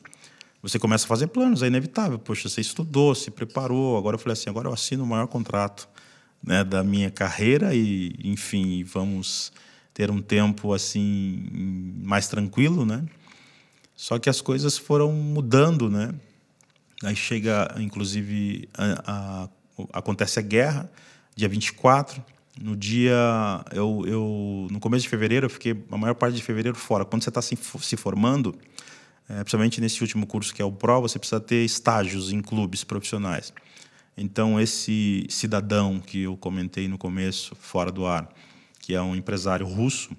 você começa a fazer planos, é inevitável. Poxa, você estudou, se preparou. Agora eu falei assim, agora eu assino o maior contrato né, da minha carreira e, enfim, vamos ter um tempo assim mais tranquilo, né? Só que as coisas foram mudando, né? Aí chega, inclusive, a, a, acontece a guerra, dia 24. No dia, eu, eu, no começo de fevereiro, eu fiquei a maior parte de fevereiro fora. Quando você está se, se formando, é, principalmente nesse último curso que é o PRO, você precisa ter estágios em clubes profissionais. Então, esse cidadão que eu comentei no começo, fora do ar, que é um empresário russo,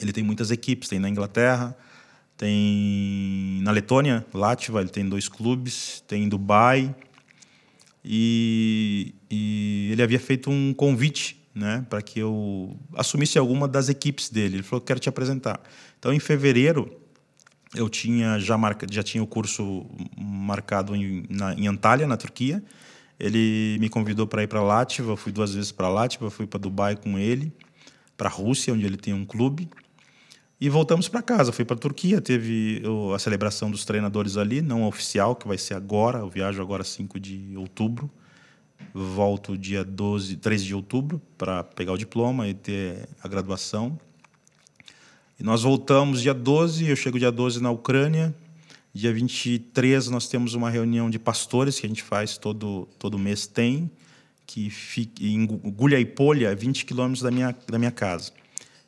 ele tem muitas equipes. Tem na Inglaterra, tem na Letônia, Latva, ele tem dois clubes, tem em Dubai. E, e ele havia feito um convite né, para que eu assumisse alguma das equipes dele. Ele falou: quero te apresentar. Então, em fevereiro eu tinha já, marca, já tinha o curso marcado em, na, em Antalya, na Turquia. Ele me convidou para ir para Látiva, fui duas vezes para Látiva, fui para Dubai com ele, para Rússia, onde ele tem um clube. E voltamos para casa, fui para a Turquia, teve a celebração dos treinadores ali, não oficial, que vai ser agora, eu viajo agora 5 de outubro. Volto dia 12, 13 de outubro para pegar o diploma e ter a graduação e nós voltamos dia 12, eu chego dia 12 na Ucrânia. Dia 23 nós temos uma reunião de pastores que a gente faz todo, todo mês tem, que fica em Gulha e Polha, 20 quilômetros da minha, da minha casa.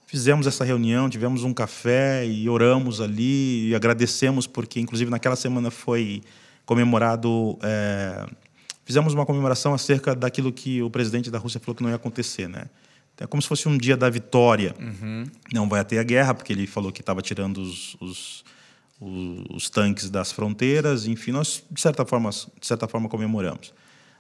Fizemos essa reunião, tivemos um café e oramos ali e agradecemos, porque inclusive naquela semana foi comemorado. É, fizemos uma comemoração acerca daquilo que o presidente da Rússia falou que não ia acontecer, né? É como se fosse um dia da vitória. Uhum. Não vai ter a guerra, porque ele falou que estava tirando os, os, os, os, tanques das fronteiras. Enfim, nós, de certa, forma, de certa forma, comemoramos.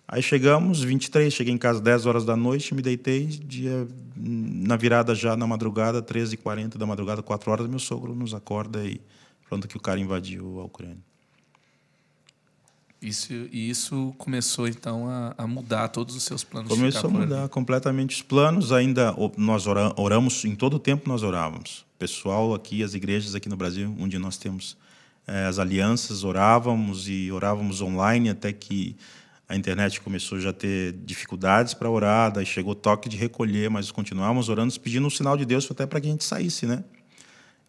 Aí chegamos, 23, cheguei em casa 10 horas da noite, me deitei, dia, na virada já, na madrugada, 13h40 da madrugada, 4 horas, meu sogro nos acorda e falando que o cara invadiu a Ucrânia. Isso, e isso começou então a, a, mudar todos os seus planos. Começou a mudar ali. completamente os planos. Ainda nós oramos em todo o tempo nós orávamos. Pessoal aqui, as igrejas aqui no Brasil, onde nós temos é, as alianças, orávamos e orávamos online até que a internet começou já a ter dificuldades para orar. Daí chegou o toque de recolher, mas continuávamos orando, pedindo um sinal de Deus até para que a gente saísse, né?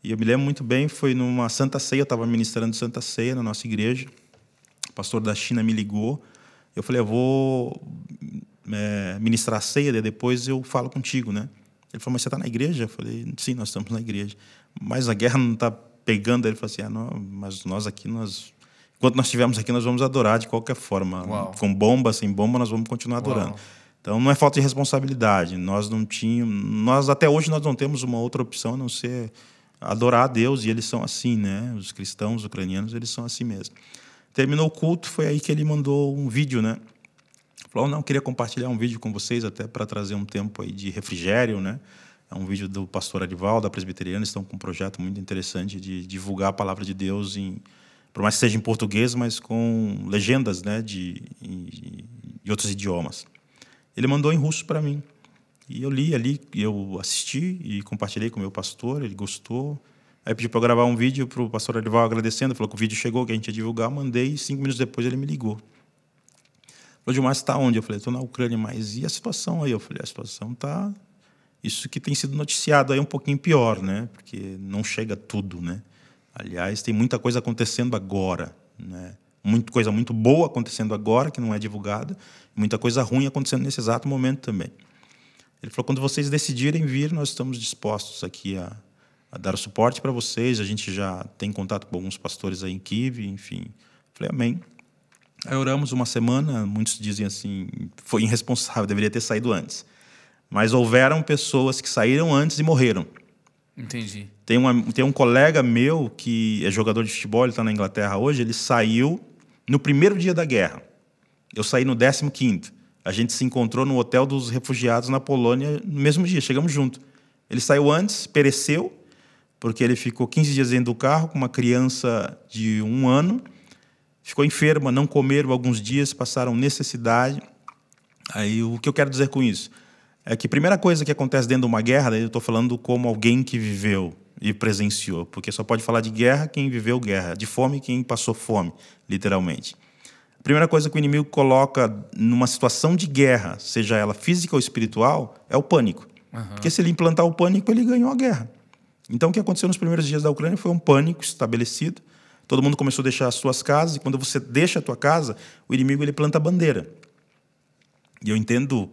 E eu me lembro muito bem, foi numa Santa Ceia, eu estava ministrando Santa Ceia na nossa igreja pastor da China me ligou. Eu falei, eu vou é, ministrar ceia, depois eu falo contigo, né? Ele falou, mas você está na igreja? Eu falei, sim, nós estamos na igreja. Mas a guerra não está pegando. Ele falou assim, ah, não, mas nós aqui, nós, enquanto nós estivermos aqui, nós vamos adorar de qualquer forma. Uau. Com bomba, sem bomba, nós vamos continuar adorando. Uau. Então não é falta de responsabilidade. Nós não tínhamos, nós até hoje nós não temos uma outra opção a não ser adorar a Deus e eles são assim, né? Os cristãos os ucranianos, eles são assim mesmo. Terminou o culto, foi aí que ele mandou um vídeo, né? Falou, oh, não, queria compartilhar um vídeo com vocês até para trazer um tempo aí de refrigério, né? É um vídeo do pastor Adival, da Presbiteriana, estão com um projeto muito interessante de divulgar a palavra de Deus em por mais que seja em português, mas com legendas, né, de, de, de outros idiomas. Ele mandou em russo para mim. E eu li ali, eu assisti e compartilhei com o meu pastor, ele gostou. Aí pediu para gravar um vídeo para o pastor Arival agradecendo, falou que o vídeo chegou, que a gente ia divulgar, mandei, e cinco minutos depois ele me ligou. Falou, Dilmar, você está onde? Eu falei, estou na Ucrânia, mas e a situação aí? Eu falei, a situação está... Isso que tem sido noticiado aí é um pouquinho pior, né? Porque não chega tudo, né? Aliás, tem muita coisa acontecendo agora, né? Muita coisa muito boa acontecendo agora, que não é divulgada, muita coisa ruim acontecendo nesse exato momento também. Ele falou: quando vocês decidirem vir, nós estamos dispostos aqui a, a dar suporte para vocês. A gente já tem contato com alguns pastores aí em Kiev, enfim. Falei, amém. Aí oramos uma semana, muitos dizem assim, foi irresponsável, deveria ter saído antes. Mas houveram pessoas que saíram antes e morreram. Entendi. Tem, uma, tem um colega meu que é jogador de futebol, ele está na Inglaterra hoje, ele saiu no primeiro dia da guerra. Eu saí no 15º. A gente se encontrou no hotel dos refugiados na Polônia no mesmo dia, chegamos junto. Ele saiu antes, pereceu, porque ele ficou 15 dias dentro do carro com uma criança de um ano, ficou enferma, não comeram alguns dias, passaram necessidade. Aí o que eu quero dizer com isso é que a primeira coisa que acontece dentro de uma guerra, eu estou falando como alguém que viveu e presenciou, porque só pode falar de guerra quem viveu guerra, de fome quem passou fome, literalmente. A primeira coisa que o inimigo coloca numa situação de guerra, seja ela física ou espiritual, é o pânico. Uhum. Porque se ele implantar o pânico, ele ganhou a guerra. Então, o que aconteceu nos primeiros dias da Ucrânia foi um pânico estabelecido. Todo mundo começou a deixar as suas casas, e quando você deixa a tua casa, o inimigo ele planta a bandeira. E eu entendo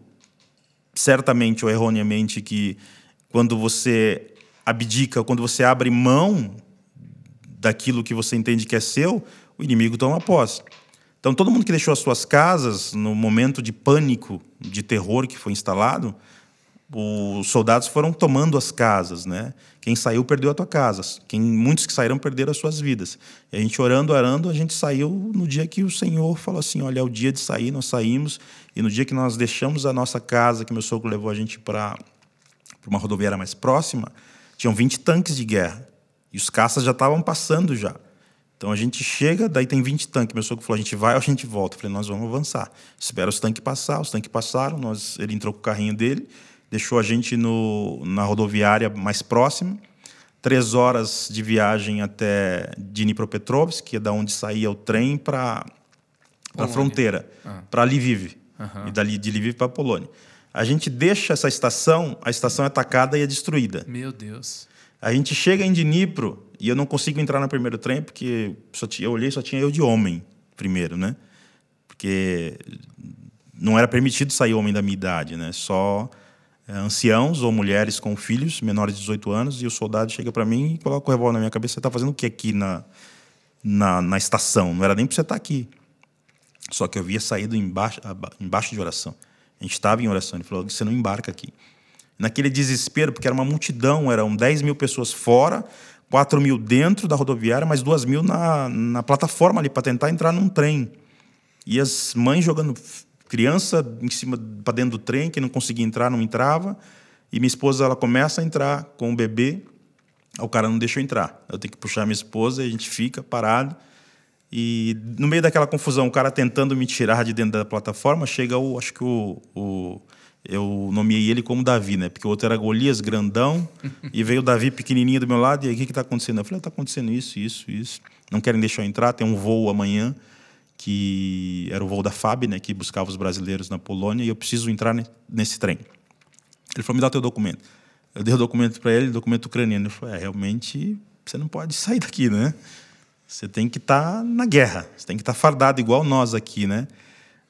certamente ou erroneamente que quando você abdica, quando você abre mão daquilo que você entende que é seu, o inimigo toma posse. Então, todo mundo que deixou as suas casas no momento de pânico, de terror que foi instalado, os soldados foram tomando as casas, né? Quem saiu perdeu a tua casa. Quem, muitos que saíram perderam as suas vidas. E a gente orando, orando, a gente saiu no dia que o Senhor falou assim: olha, é o dia de sair, nós saímos. E no dia que nós deixamos a nossa casa, que meu sogro levou a gente para uma rodoviária mais próxima, tinham 20 tanques de guerra. E os caças já estavam passando já. Então a gente chega, daí tem 20 tanques. Meu sogro falou: a gente vai ou a gente volta? Eu falei: nós vamos avançar. Espera os tanques passar. Os tanques passaram, nós, ele entrou com o carrinho dele deixou a gente no, na rodoviária mais próxima. Três horas de viagem até Dnipropetrovsk, que é da onde saía o trem para a fronteira, ah. para Lviv. Uhum. E dali de Lviv para Polônia. A gente deixa essa estação, a estação é atacada e é destruída. Meu Deus. A gente chega em Dnipro e eu não consigo entrar no primeiro trem porque só tinha, eu olhei só tinha eu de homem primeiro, né? Porque não era permitido sair homem da minha idade, né? Só é, anciãos ou mulheres com filhos menores de 18 anos e o soldado chega para mim e coloca o revólver na minha cabeça. Você está fazendo o que aqui na, na, na estação? Não era nem para você estar tá aqui. Só que eu havia saído embaixo, embaixo de oração. A gente estava em oração. Ele falou: você não embarca aqui. Naquele desespero, porque era uma multidão, eram 10 mil pessoas fora, 4 mil dentro da rodoviária, mas 2 mil na, na plataforma ali para tentar entrar num trem. E as mães jogando criança em cima para dentro do trem que não conseguia entrar, não entrava. E minha esposa ela começa a entrar com o bebê, o cara não deixou entrar. Eu tenho que puxar minha esposa, e a gente fica parado. E no meio daquela confusão, o cara tentando me tirar de dentro da plataforma, chega o, acho que o, o eu nomeei ele como Davi, né? Porque o outro era Golias grandão e veio o Davi pequenininho do meu lado. E aí, o que está acontecendo? Eu falei, está acontecendo isso, isso, isso. Não querem deixar eu entrar, tem um voo amanhã que era o voo da FAB, né, que buscava os brasileiros na Polônia, e eu preciso entrar ne nesse trem. Ele falou: me dá teu documento. Eu dei o documento para ele, documento ucraniano. Ele falou: é, realmente você não pode sair daqui, né? Você tem que estar tá na guerra, você tem que estar tá fardado igual nós aqui, né?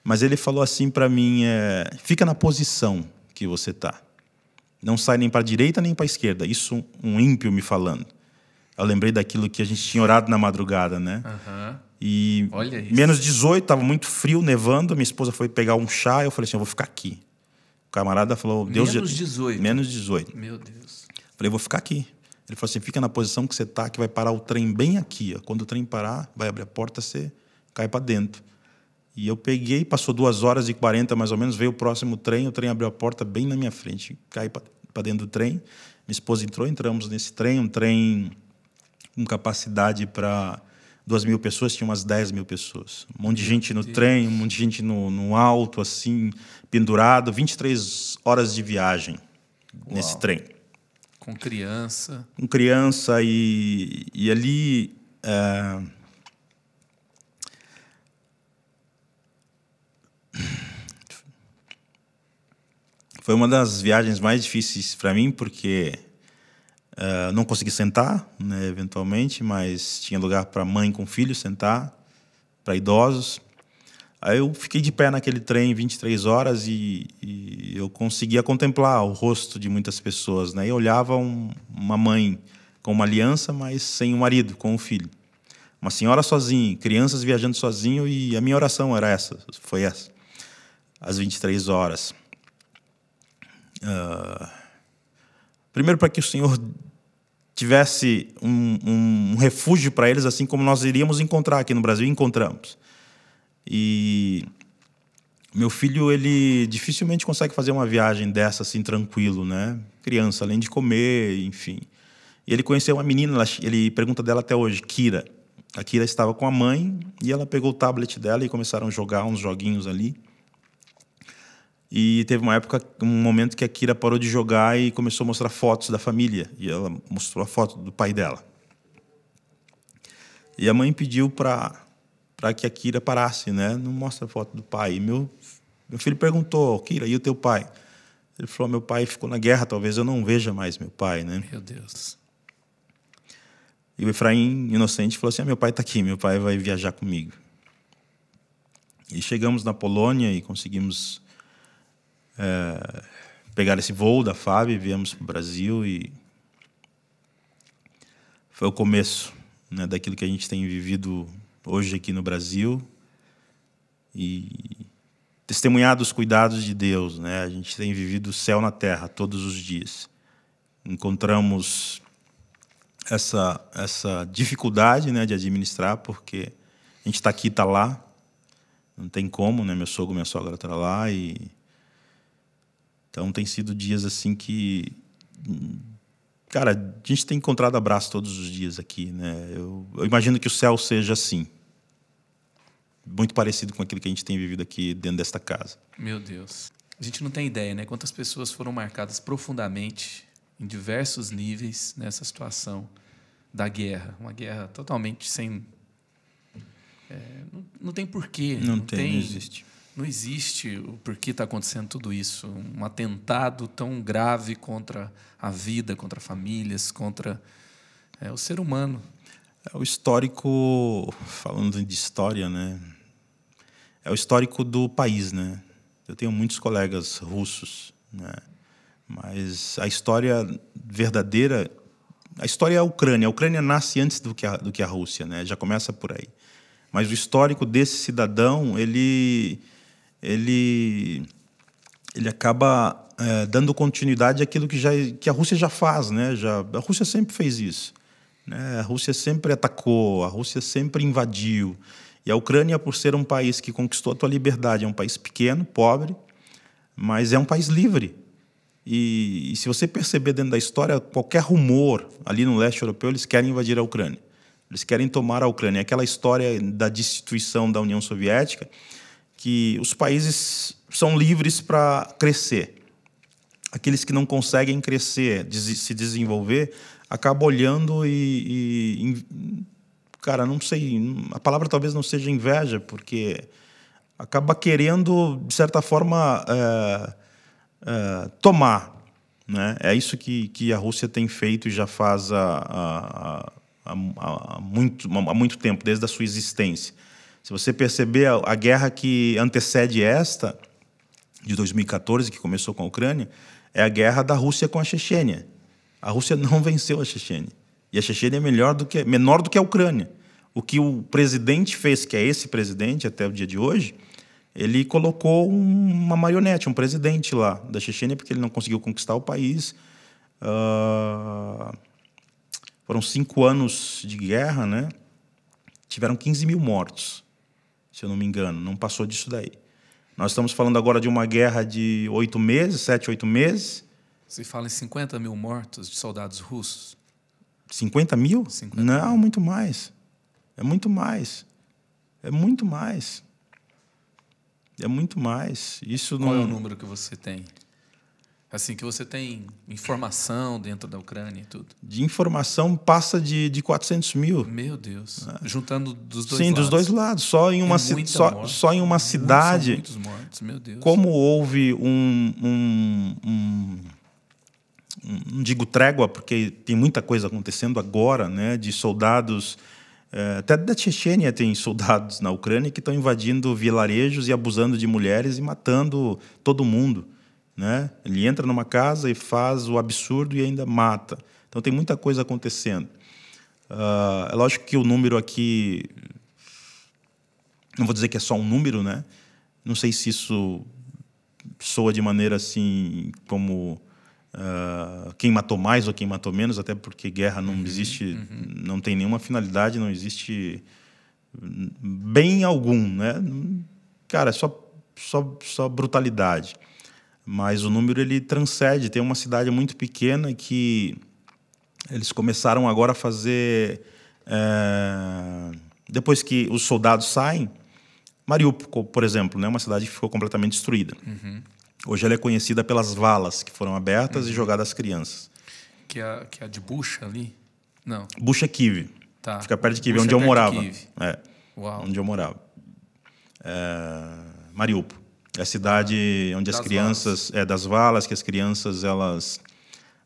Mas ele falou assim para mim: é, fica na posição que você está. Não sai nem para a direita nem para a esquerda. Isso um ímpio me falando. Eu lembrei daquilo que a gente tinha orado na madrugada, né? Uhum. E Olha isso. menos 18, estava muito frio, nevando. Minha esposa foi pegar um chá, eu falei assim: eu vou ficar aqui. O camarada falou: Deus Menos 18. Menos 18. Meu Deus. Falei: vou ficar aqui. Ele falou assim: fica na posição que você tá, que vai parar o trem bem aqui. Ó. Quando o trem parar, vai abrir a porta, você cai para dentro. E eu peguei, passou duas horas e quarenta mais ou menos, veio o próximo trem, o trem abriu a porta bem na minha frente. Caí para dentro do trem, minha esposa entrou, entramos nesse trem, um trem com capacidade para duas mil pessoas, tinha umas 10 mil pessoas. Um monte de gente no trem, um monte de gente no, no alto, assim, pendurado. 23 horas de viagem Uau. nesse trem. Com criança. Com criança e, e ali. É... Foi uma das viagens mais difíceis para mim, porque Uh, não consegui sentar, né, eventualmente, mas tinha lugar para mãe com filho sentar, para idosos. Aí eu fiquei de pé naquele trem 23 horas e, e eu conseguia contemplar o rosto de muitas pessoas. Né? E olhava um, uma mãe com uma aliança, mas sem o um marido, com o um filho. Uma senhora sozinha, crianças viajando sozinho e a minha oração era essa, foi essa, às 23 horas. Uh, primeiro, para que o Senhor tivesse um, um refúgio para eles, assim como nós iríamos encontrar aqui no Brasil, encontramos. E meu filho, ele dificilmente consegue fazer uma viagem dessa assim tranquilo, né? Criança, além de comer, enfim. E ele conheceu uma menina, ela, ele pergunta dela até hoje, Kira. A Kira estava com a mãe e ela pegou o tablet dela e começaram a jogar uns joguinhos ali. E teve uma época, um momento que a Kira parou de jogar e começou a mostrar fotos da família. E ela mostrou a foto do pai dela. E a mãe pediu para para que a Kira parasse, né? Não mostra a foto do pai. E meu meu filho perguntou, Kira, e o teu pai? Ele falou, meu pai ficou na guerra, talvez eu não veja mais meu pai, né? Meu Deus. E o Efraim, inocente, falou assim: ah, meu pai está aqui, meu pai vai viajar comigo. E chegamos na Polônia e conseguimos é, pegaram esse voo da FAB, viemos para o Brasil e foi o começo né, daquilo que a gente tem vivido hoje aqui no Brasil e testemunhado os cuidados de Deus. Né? A gente tem vivido o céu na terra todos os dias. Encontramos essa, essa dificuldade né, de administrar, porque a gente está aqui, está lá, não tem como, né? meu sogro, minha sogra está lá e então tem sido dias assim que cara, a gente tem encontrado abraço todos os dias aqui, né? Eu, eu, imagino que o céu seja assim. Muito parecido com aquilo que a gente tem vivido aqui dentro desta casa. Meu Deus. A gente não tem ideia, né? Quantas pessoas foram marcadas profundamente em diversos níveis nessa situação da guerra. Uma guerra totalmente sem. É, não, não, tem porquê. Não, não tem, tem, não existe não existe o porquê está acontecendo tudo isso. Um atentado tão grave contra a vida, contra famílias, contra é, o ser humano. É o histórico, falando de história, né? É o histórico do país, né? Eu tenho muitos colegas russos, né? Mas a história verdadeira, a história é a Ucrânia. A Ucrânia nasce antes do que a, do que a Rússia, né? Já começa por aí. Mas o histórico desse cidadão, ele ele, ele acaba é, dando continuidade àquilo que, já, que a Rússia já faz. Né? Já, a Rússia sempre fez isso. Né? A Rússia sempre atacou, a Rússia sempre invadiu. E a Ucrânia, por ser um país que conquistou a sua liberdade, é um país pequeno, pobre, mas é um país livre. E, e, se você perceber dentro da história, qualquer rumor ali no leste europeu, eles querem invadir a Ucrânia. Eles querem tomar a Ucrânia. Aquela história da destituição da União Soviética, que os países são livres para crescer. Aqueles que não conseguem crescer, se desenvolver, acabam olhando e, e cara, não sei, a palavra talvez não seja inveja, porque acaba querendo de certa forma é, é, tomar, né? É isso que, que a Rússia tem feito e já faz há, há, há, há muito, há muito tempo, desde a sua existência se você perceber a, a guerra que antecede esta, de 2014, que começou com a Ucrânia, é a guerra da Rússia com a Chechênia. A Rússia não venceu a Chechênia. E a Chechênia é do que, menor do que a Ucrânia. O que o presidente fez, que é esse presidente até o dia de hoje, ele colocou uma marionete, um presidente lá da Chechênia, porque ele não conseguiu conquistar o país. Uh, foram cinco anos de guerra, né? Tiveram 15 mil mortos se eu não me engano. Não passou disso daí. Nós estamos falando agora de uma guerra de oito meses, sete, oito meses. Se fala em 50 mil mortos de soldados russos. 50 mil? 50 não, mil. muito mais. É muito mais. É muito mais. É muito mais. Isso Qual é não... é o número que você tem? Assim, que você tem informação dentro da Ucrânia e tudo. De informação passa de, de 400 mil. Meu Deus. É. Juntando dos dois Sim, lados. Sim, dos dois lados. Só em é uma, ci só, só em uma cidade. Muitos mortos, meu Deus. Como houve um, um, um não digo trégua, porque tem muita coisa acontecendo agora, né, de soldados. É, até da Chechênia tem soldados na Ucrânia que estão invadindo vilarejos e abusando de mulheres e matando todo mundo. Né? Ele entra numa casa e faz o absurdo e ainda mata. Então tem muita coisa acontecendo. Uh, é lógico que o número aqui, não vou dizer que é só um número, né? Não sei se isso soa de maneira assim como uh, quem matou mais ou quem matou menos, até porque guerra não uhum, existe, uhum. não tem nenhuma finalidade, não existe bem algum, né? Cara, é só só, só brutalidade. Mas o número ele transcende. Tem uma cidade muito pequena que eles começaram agora a fazer. É, depois que os soldados saem, Mariupol, por exemplo, é né, uma cidade que ficou completamente destruída. Uhum. Hoje ela é conhecida pelas valas que foram abertas uhum. e jogadas às crianças. Que é, que é a de Bucha ali? Não. Bucha Kiev. Tá. Fica perto de Kiev, é onde é eu morava. É, Onde eu morava. Mariupol. É a cidade onde as crianças, valas. é das valas, que as crianças elas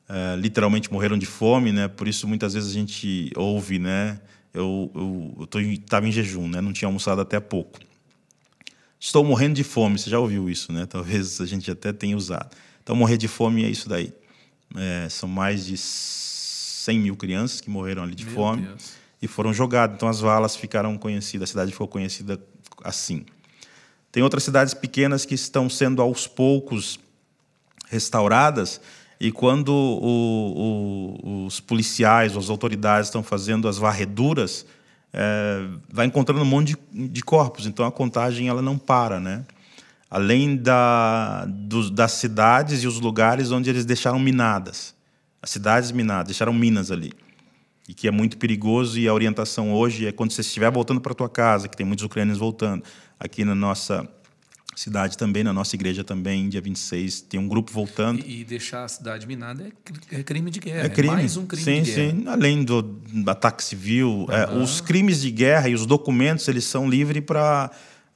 é, literalmente morreram de fome, né? Por isso muitas vezes a gente ouve, né? Eu eu estava em jejum, né? Não tinha almoçado até pouco. Estou morrendo de fome. Você já ouviu isso, né? Talvez a gente até tenha usado. Então morrer de fome é isso daí. É, são mais de 100 mil crianças que morreram ali de Meu fome Deus. e foram jogadas. Então as valas ficaram conhecidas, a cidade ficou conhecida assim. Tem outras cidades pequenas que estão sendo aos poucos restauradas e quando o, o, os policiais, as autoridades estão fazendo as varreduras, é, vai encontrando um monte de, de, corpos. Então a contagem ela não para, né? Além da, do, das cidades e os lugares onde eles deixaram minadas, as cidades minadas, deixaram minas ali, e que é muito perigoso. E a orientação hoje é quando você estiver voltando para tua casa, que tem muitos ucranianos voltando, aqui na nossa cidade também, na nossa igreja também, dia 26, tem um grupo voltando. E, e deixar a cidade minada é, é crime de guerra. É, é crime. É mais um crime sim, de guerra. Sim, além do ataque civil, uhum. é, os crimes de guerra e os documentos, eles são livres para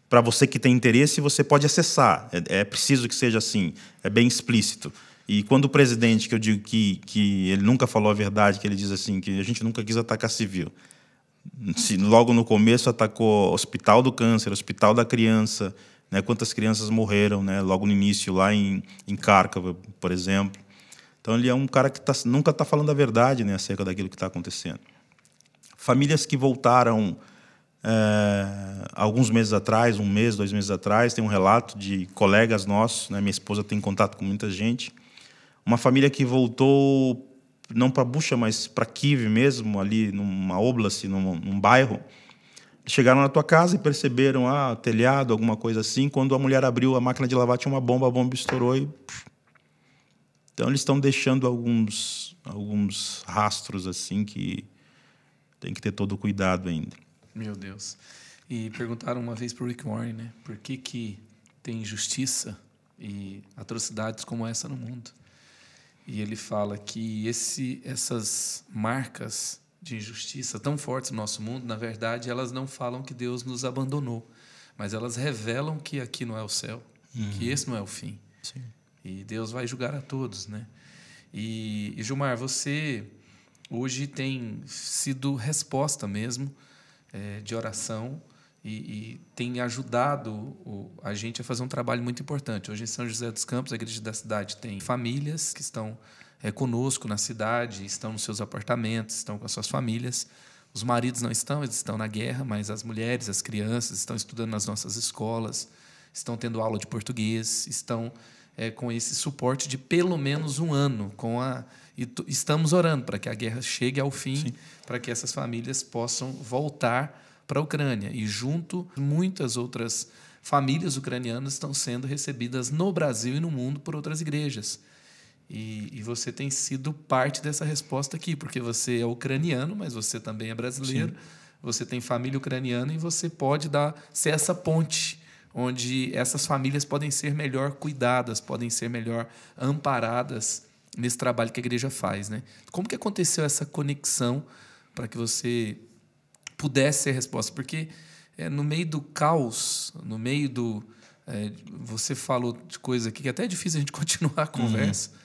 para você que tem interesse, você pode acessar. É, é preciso que seja assim, é bem explícito. E quando o presidente, que eu digo que, que ele nunca falou a verdade, que ele diz assim, que a gente nunca quis atacar civil logo no começo atacou Hospital do Câncer, Hospital da Criança, né? quantas crianças morreram né? logo no início, lá em, em Cárcava, por exemplo. Então, ele é um cara que tá, nunca está falando a verdade né? acerca daquilo que está acontecendo. Famílias que voltaram é, alguns meses atrás, um mês, dois meses atrás, tem um relato de colegas nossos, né? minha esposa tem contato com muita gente, uma família que voltou não para Bucha, mas para Kiev mesmo, ali numa oblast, assim, num, num bairro, chegaram na tua casa e perceberam, ah, telhado, alguma coisa assim. Quando a mulher abriu a máquina de lavar, tinha uma bomba, a bomba estourou e. Então eles estão deixando alguns, alguns rastros assim que tem que ter todo o cuidado ainda. Meu Deus. E perguntaram uma vez para o Rick Warren, né? Por que, que tem injustiça e atrocidades como essa no mundo? e ele fala que esse, essas marcas de injustiça tão fortes no nosso mundo, na verdade, elas não falam que Deus nos abandonou, mas elas revelam que aqui não é o céu, uhum. que esse não é o fim. Sim. E Deus vai julgar a todos, né? E, e Gilmar, você hoje tem sido resposta mesmo é, de oração e, e tem ajudado o, a gente a fazer um trabalho muito importante. Hoje em São José dos Campos, a igreja da cidade tem famílias que estão é, conosco na cidade, estão nos seus apartamentos, estão com as suas famílias. Os maridos não estão, eles estão na guerra, mas as mulheres, as crianças estão estudando nas nossas escolas, estão tendo aula de português, estão é, com esse suporte de pelo menos um ano. Com a, e estamos orando para que a guerra chegue ao fim, para que essas famílias possam voltar para a Ucrânia. E junto, muitas outras famílias ucranianas estão sendo recebidas no Brasil e no mundo por outras igrejas. E, e, você tem sido parte dessa resposta aqui, porque você é ucraniano, mas você também é brasileiro, Sim. você tem família ucraniana e você pode dar ser essa ponte onde essas famílias podem ser melhor cuidadas, podem ser melhor amparadas nesse trabalho que a igreja faz, né? Como que aconteceu essa conexão para que você pudesse ser resposta. Porque é, no meio do caos, no meio do. É, você falou de coisa aqui que até é difícil a gente continuar a uhum. conversa, uhum.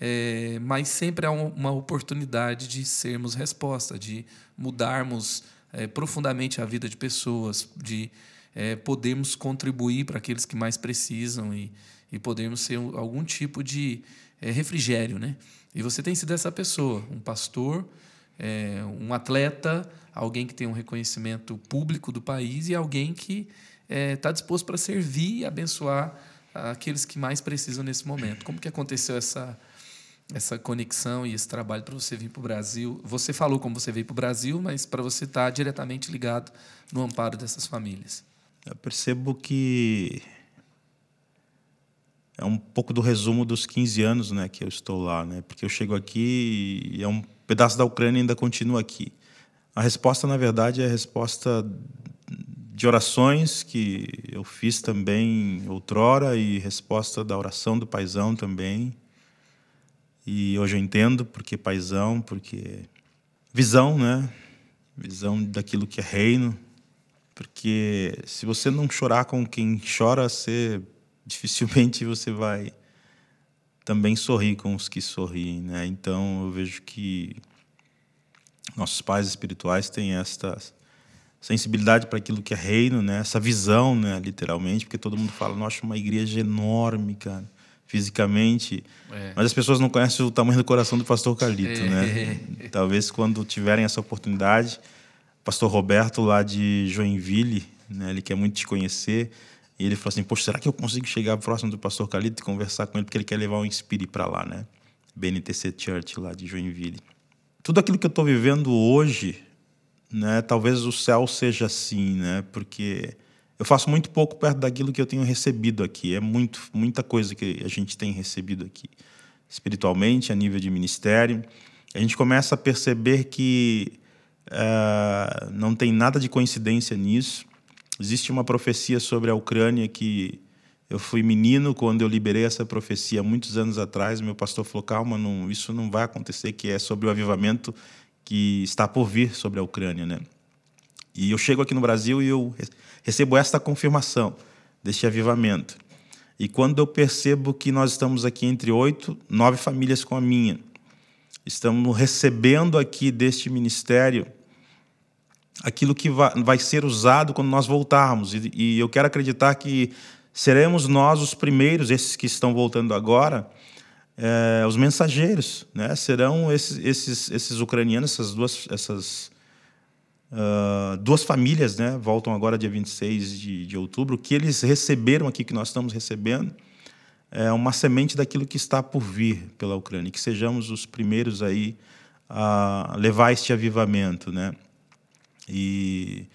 é, mas sempre há um, uma oportunidade de sermos resposta, de mudarmos profundamente a vida de pessoas, de podermos contribuir para aqueles que mais precisam e, e podermos ser algum tipo de refrigério. Né? E você tem sido essa pessoa, um pastor é, um atleta, alguém que tem um reconhecimento público do país e alguém que está é, tá disposto para servir e abençoar aqueles que mais precisam nesse momento. Como que aconteceu essa essa conexão e esse trabalho para você vir para o Brasil? Você falou como você veio para o Brasil, mas para você estar tá diretamente ligado no amparo dessas famílias. Eu percebo que é um pouco do resumo dos 15 anos, né, que eu estou lá, né? Porque eu chego aqui e é um pedaço da Ucrânia ainda continua aqui. A resposta, na verdade, é a resposta de orações que eu fiz também outrora e resposta da oração do paisão também. E hoje eu entendo porque paisão, porque visão, né? Visão daquilo que é reino. Porque se você não chorar com quem chora, você dificilmente você vai também sorri com os que sorriem, né? Então eu vejo que nossos pais espirituais têm esta sensibilidade para aquilo que é reino, né? Essa visão, né? Literalmente, porque todo mundo fala, nossa, uma igreja enorme, cara, fisicamente, é. mas as pessoas não conhecem o tamanho do coração do Pastor Calito, né? é. né? Talvez quando tiverem essa oportunidade, Pastor Roberto lá de Joinville, né? Ele quer muito te conhecer e ele falou assim: Poxa, será que eu consigo chegar próximo do pastor Calito e conversar com ele? Porque ele quer levar o Inspire para lá, né? BNTC Church, lá de Joinville. Tudo aquilo que eu estou vivendo hoje, né? Talvez o céu seja assim, né? Porque eu faço muito pouco perto daquilo que eu tenho recebido aqui. É muito, muita coisa que a gente tem recebido aqui, espiritualmente, a nível de ministério. A gente começa a perceber que uh, não tem nada de coincidência nisso. Existe uma profecia sobre a Ucrânia que eu fui menino quando eu liberei essa profecia muitos anos atrás. Meu pastor falou: calma, não, isso não vai acontecer, que é sobre o avivamento que está por vir sobre a Ucrânia, né? E eu chego aqui no Brasil e eu recebo esta confirmação deste avivamento. E quando eu percebo que nós estamos aqui entre oito, nove famílias com a minha, estamos recebendo aqui deste ministério aquilo que vai ser usado quando nós voltarmos. E, eu quero acreditar que seremos nós os primeiros, esses que estão voltando agora, é, os mensageiros, né? Serão esses, esses, esses ucranianos, essas duas, essas, uh, duas famílias, né? Voltam agora dia 26 de, de outubro, que eles receberam aqui, que nós estamos recebendo, é uma semente daquilo que está por vir pela Ucrânia, que sejamos os primeiros aí a levar este avivamento, né? E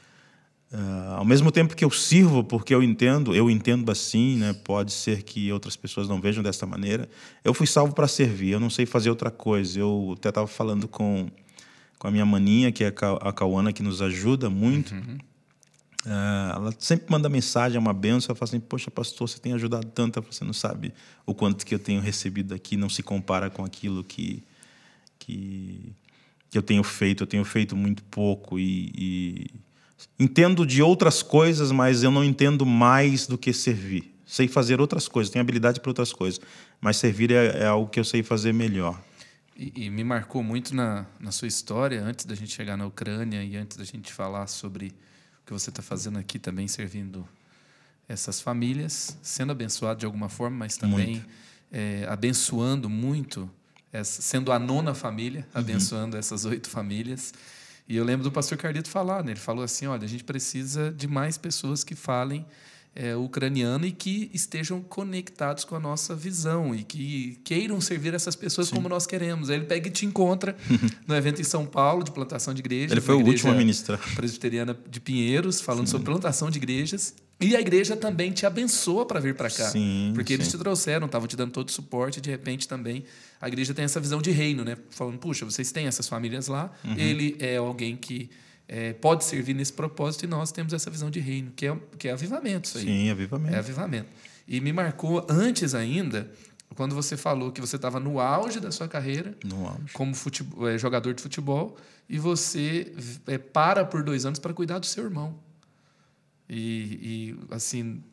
uh, ao mesmo tempo que eu sirvo, porque eu entendo, eu entendo assim, né? Pode ser que outras pessoas não vejam dessa maneira. Eu fui salvo para servir, eu não sei fazer outra coisa. Eu até estava falando com, com a minha maninha, que é a Cauana, que nos ajuda muito. Uhum. Uh, ela sempre manda mensagem, é uma benção. Ela fala assim: Poxa, pastor, você tem ajudado tanto. Você não sabe o quanto que eu tenho recebido aqui, não se compara com aquilo que, que, que eu tenho feito, eu tenho feito muito pouco e, e entendo de outras coisas, mas eu não entendo mais do que servir. Sei fazer outras coisas, tenho habilidade para outras coisas, mas servir é, é, algo que eu sei fazer melhor. E, e me marcou muito na, na, sua história, antes da gente chegar na Ucrânia e antes da gente falar sobre o que você está fazendo aqui também, servindo essas famílias, sendo abençoado de alguma forma, mas também é, abençoando muito sendo a nona família, uhum. abençoando uhum. essas oito famílias. E eu lembro do pastor Carlito falar, né? ele falou assim: olha, a gente precisa de mais pessoas que falem é, ucraniano e que estejam conectados com a nossa visão e que queiram servir essas pessoas Sim. como nós queremos. Aí ele pega e te encontra no evento em São Paulo de plantação de igrejas. Ele foi o último a ministrar. Presbiteriana de Pinheiros, falando Sim. sobre plantação de igrejas. E a igreja também te abençoa para vir para cá. Sim, porque sim. eles te trouxeram, estavam te dando todo o suporte, e de repente também a igreja tem essa visão de reino, né? Falando, puxa, vocês têm essas famílias lá, uhum. ele é alguém que é, pode servir nesse propósito e nós temos essa visão de reino, que é, que é avivamento isso aí. Sim, avivamento. É avivamento. E me marcou antes ainda, quando você falou que você estava no auge da sua carreira, como futebol, é, jogador de futebol, e você é, para por dois anos para cuidar do seu irmão. E, e assim,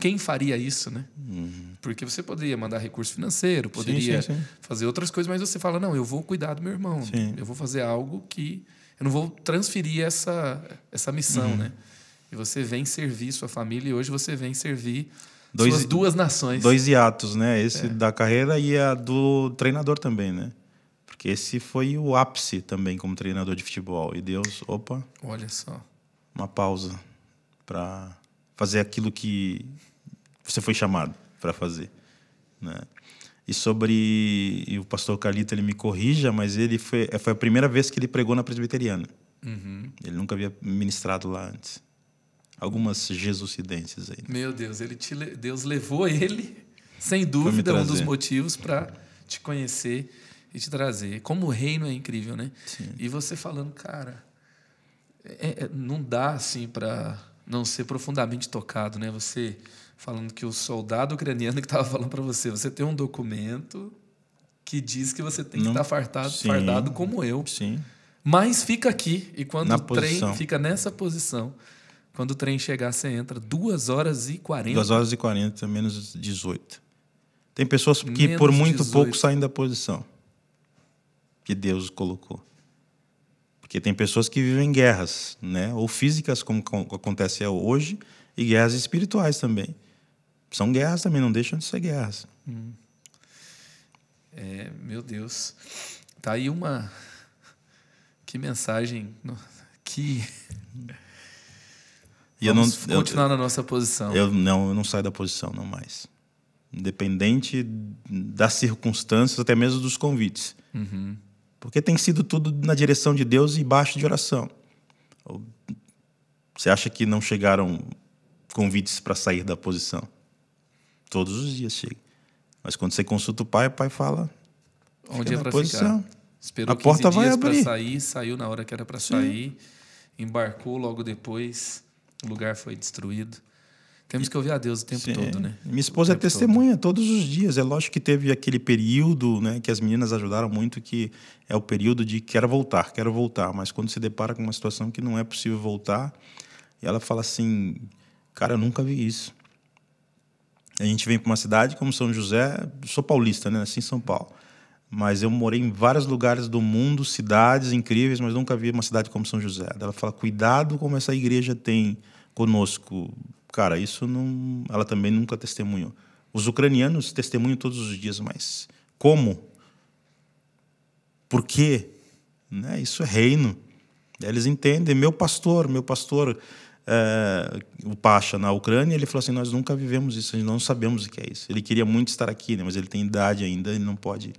quem faria isso, né? Uhum. Porque você poderia mandar recurso financeiro, poderia sim, sim, sim. fazer outras coisas, mas você fala: não, eu vou cuidar do meu irmão, eu vou fazer algo que eu não vou transferir essa, essa missão, uhum. né? E você vem servir sua família e hoje você vem servir dois, suas duas nações. Dois hiatos, né? Esse é. da carreira e a do treinador também, né? Porque esse foi o ápice também como treinador de futebol. E Deus, opa. Olha só. Uma pausa para fazer aquilo que você foi chamado para fazer, né? e sobre e o pastor Carlito ele me corrija, mas ele foi é, foi a primeira vez que ele pregou na presbiteriana. Uhum. Ele nunca havia ministrado lá antes. Algumas jesuscidências aí. Meu Deus, ele te, Deus levou ele, sem dúvida, um dos motivos para te conhecer e te trazer. Como o reino é incrível, né? Sim. E você falando, cara, é, é, não dá assim para não ser profundamente tocado, né? Você falando que o soldado ucraniano que estava falando para você, você tem um documento que diz que você tem que estar tá fartado, fardado como eu. Sim. Mas fica aqui e quando Na o trem fica nessa posição, quando o trem chegar você entra 2 horas e 40. 2 horas e 40 menos 18. Tem pessoas que menos por muito 18. pouco saem da posição que Deus colocou. Porque tem pessoas que vivem guerras, né? Ou físicas como acontece hoje, e guerras espirituais também são guerras também, não deixam de ser guerras. Hum. É, meu Deus. Tá aí uma. Que mensagem. Que. E Vamos eu não, continuar eu, na nossa posição. Eu não, eu não saio da posição, não mais. Independente das circunstâncias, até mesmo dos convites. Uhum. Porque tem sido tudo na direção de Deus e baixo de oração. Você acha que não chegaram convites para sair da posição? Todos os dias chega. Mas quando você consulta o pai, o pai fala. Onde é para ficar? Esperou a porta vai abrir. sair, saiu na hora que era para sair, embarcou logo depois, o lugar foi destruído. Temos que ouvir a Deus o tempo Sim. todo, né? Minha esposa é testemunha todo. todos os dias. É lógico que teve aquele período, né, que as meninas ajudaram muito, que é o período de quero voltar, quero voltar. Mas quando se depara com uma situação que não é possível voltar, ela fala assim, cara, eu nunca vi isso. A gente vem para uma cidade como São José, sou paulista, né? Nasci em São Paulo. Mas eu morei em vários lugares do mundo, cidades incríveis, mas nunca vi uma cidade como São José. Ela fala: cuidado como essa igreja tem conosco. Cara, isso não. Ela também nunca testemunhou. Os ucranianos testemunham todos os dias, mas como? Por quê? Né? Isso é reino. Eles entendem, meu pastor, meu pastor é, o Pacha na Ucrânia, ele falou assim: Nós nunca vivemos isso, nós não sabemos o que é isso. Ele queria muito estar aqui, né, mas ele tem idade ainda, ele não pode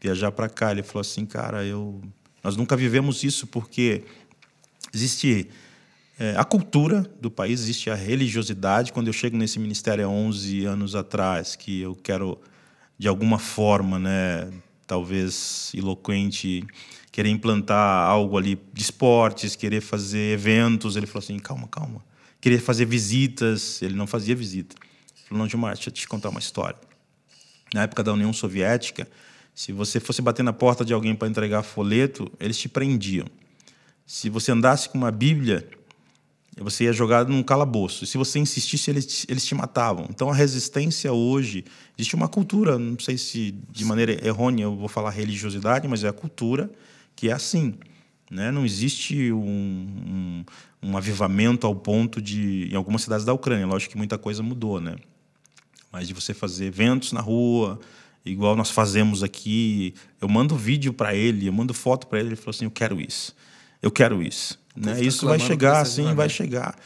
viajar para cá. Ele falou assim: Cara, eu, nós nunca vivemos isso porque existe é, a cultura do país, existe a religiosidade. Quando eu chego nesse ministério há 11 anos atrás, que eu quero, de alguma forma, né, talvez eloquente, querer implantar algo ali de esportes, querer fazer eventos. Ele falou assim: calma, calma. Queria fazer visitas, ele não fazia visita. Ele falou: não, Gilmar, deixa eu te contar uma história. Na época da União Soviética, se você fosse bater na porta de alguém para entregar folheto, eles te prendiam. Se você andasse com uma Bíblia, você ia jogar num calabouço. se você insistisse, eles te, eles te matavam. Então a resistência hoje. Existe uma cultura, não sei se de maneira errônea eu vou falar religiosidade, mas é a cultura que é assim. Né? Não existe um, um, um, avivamento ao ponto de. Em algumas cidades da Ucrânia, lógico que muita coisa mudou, né? Mas de você fazer eventos na rua, igual nós fazemos aqui. Eu mando vídeo para ele, eu mando foto para ele, ele falou assim: eu quero isso, eu quero isso. Né? Tá isso vai chegar, sim, vai chegar.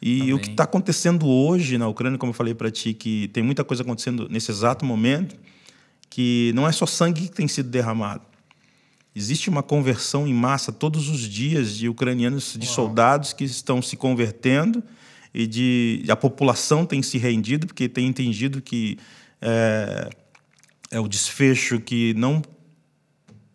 E Amém. o que está acontecendo hoje na Ucrânia, como eu falei para ti, que tem muita coisa acontecendo nesse exato momento, que não é só sangue que tem sido derramado Existe uma conversão em massa todos os dias de ucranianos, de Uau. soldados que estão se convertendo e de a população tem se rendido porque tem entendido que é, é o desfecho que não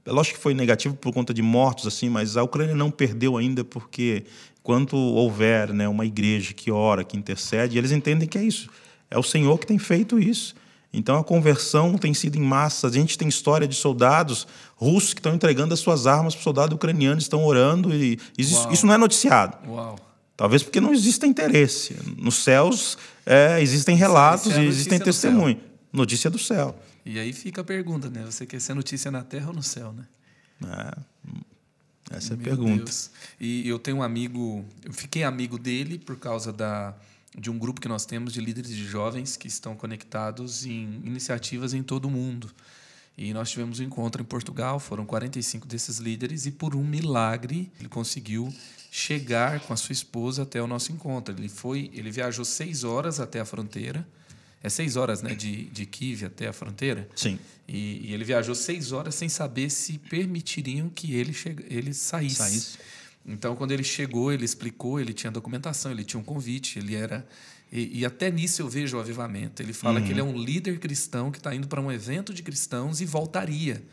é lógico que foi negativo por conta de mortos assim mas a Ucrânia não perdeu ainda porque quanto houver né uma igreja que ora que intercede eles entendem que é isso é o Senhor que tem feito isso então a conversão tem sido em massa. A gente tem história de soldados russos que estão entregando as suas armas para o soldado ucraniano, estão orando e isso, isso não é noticiado. Uau. Talvez porque não exista interesse. Nos céus é, existem relatos e é existem testemunhos. Notícia do céu. E aí fica a pergunta, né? Você quer ser notícia na terra ou no céu, né? É, essa é a pergunta. Deus. E eu tenho um amigo, eu fiquei amigo dele por causa da de um grupo que nós temos de líderes de jovens que estão conectados em iniciativas em todo o mundo. E nós tivemos um encontro em Portugal, foram 45 desses líderes, e por um milagre ele conseguiu chegar com a sua esposa até o nosso encontro. Ele foi, ele viajou seis horas até a fronteira. É seis horas, né, de, de Kiev até a fronteira. Sim. E, e ele viajou seis horas sem saber se permitiriam que ele, ele saísse. saísse. Então, quando ele chegou, ele explicou, ele tinha documentação, ele tinha um convite, ele era. E, e até nisso eu vejo o avivamento. Ele fala uhum. que ele é uhum. um líder cristão que está indo para um evento de cristãos e voltaria.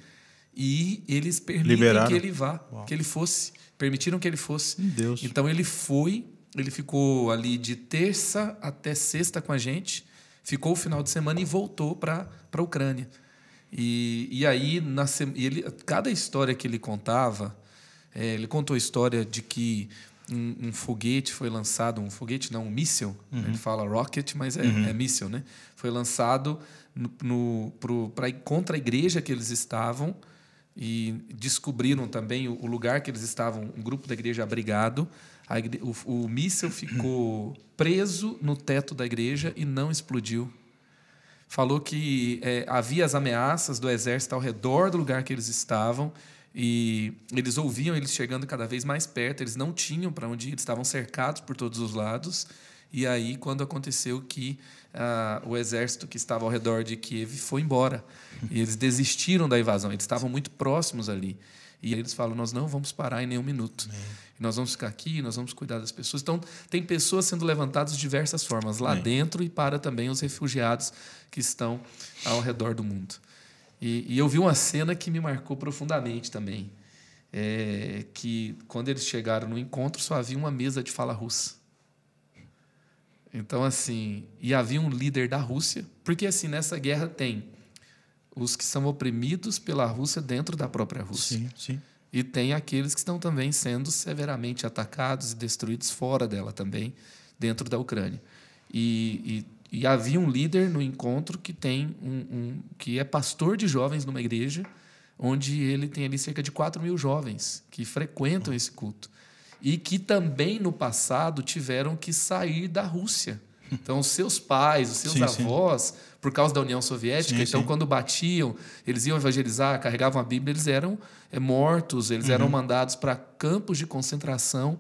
E eles permitem Liberaram. que ele vá, Uau. que ele fosse. Permitiram que ele fosse. Deus. Então ele foi, ele ficou ali de terça até sexta com a gente, ficou o final de semana e voltou para a Ucrânia. E, e aí, na, ele, cada história que ele contava, é, ele contou a história de que um, um, foguete foi lançado, um foguete não, um míssil, né, uhum. ele fala rocket, mas é, uhum. é míssil, né? Foi lançado no, no, pro, pra, contra a igreja que eles estavam e descobriram também o, o lugar que eles estavam, um grupo da igreja abrigado. Igre, o, o míssil ficou uhum. preso no teto da igreja e não explodiu falou que é, havia as ameaças do exército ao redor do lugar que eles estavam e eles ouviam eles chegando cada vez mais perto, eles não tinham para onde ir, eles estavam cercados por todos os lados. E aí, quando aconteceu que ah, o exército que estava ao redor de Kiev foi embora, e eles desistiram da invasão, eles estavam muito próximos ali. E eles falam: Nós não vamos parar em nenhum minuto. É. Nós vamos ficar aqui, nós vamos cuidar das pessoas. Então, tem pessoas sendo levantadas de diversas formas, lá é. dentro e para também os refugiados que estão ao redor do mundo. E, e eu vi uma cena que me marcou profundamente também. É, que quando eles chegaram no encontro só havia uma mesa de fala russa. Então, assim, e havia um líder da Rússia, porque assim, nessa guerra tem os que são oprimidos pela Rússia dentro da própria Rússia. Sim, sim. E tem aqueles que estão também sendo severamente atacados e destruídos fora dela também, dentro da Ucrânia. E, e e havia um líder no encontro que tem um, um, que é pastor de jovens numa igreja, onde ele tem ali cerca de 4 mil jovens que frequentam esse culto. E que também no passado tiveram que sair da Rússia. Então, os seus pais, os seus sim, avós, sim. por causa da União Soviética, sim, então, quando batiam, eles iam evangelizar, carregavam a Bíblia, eles eram é, mortos, eles uhum. eram mandados para campos de concentração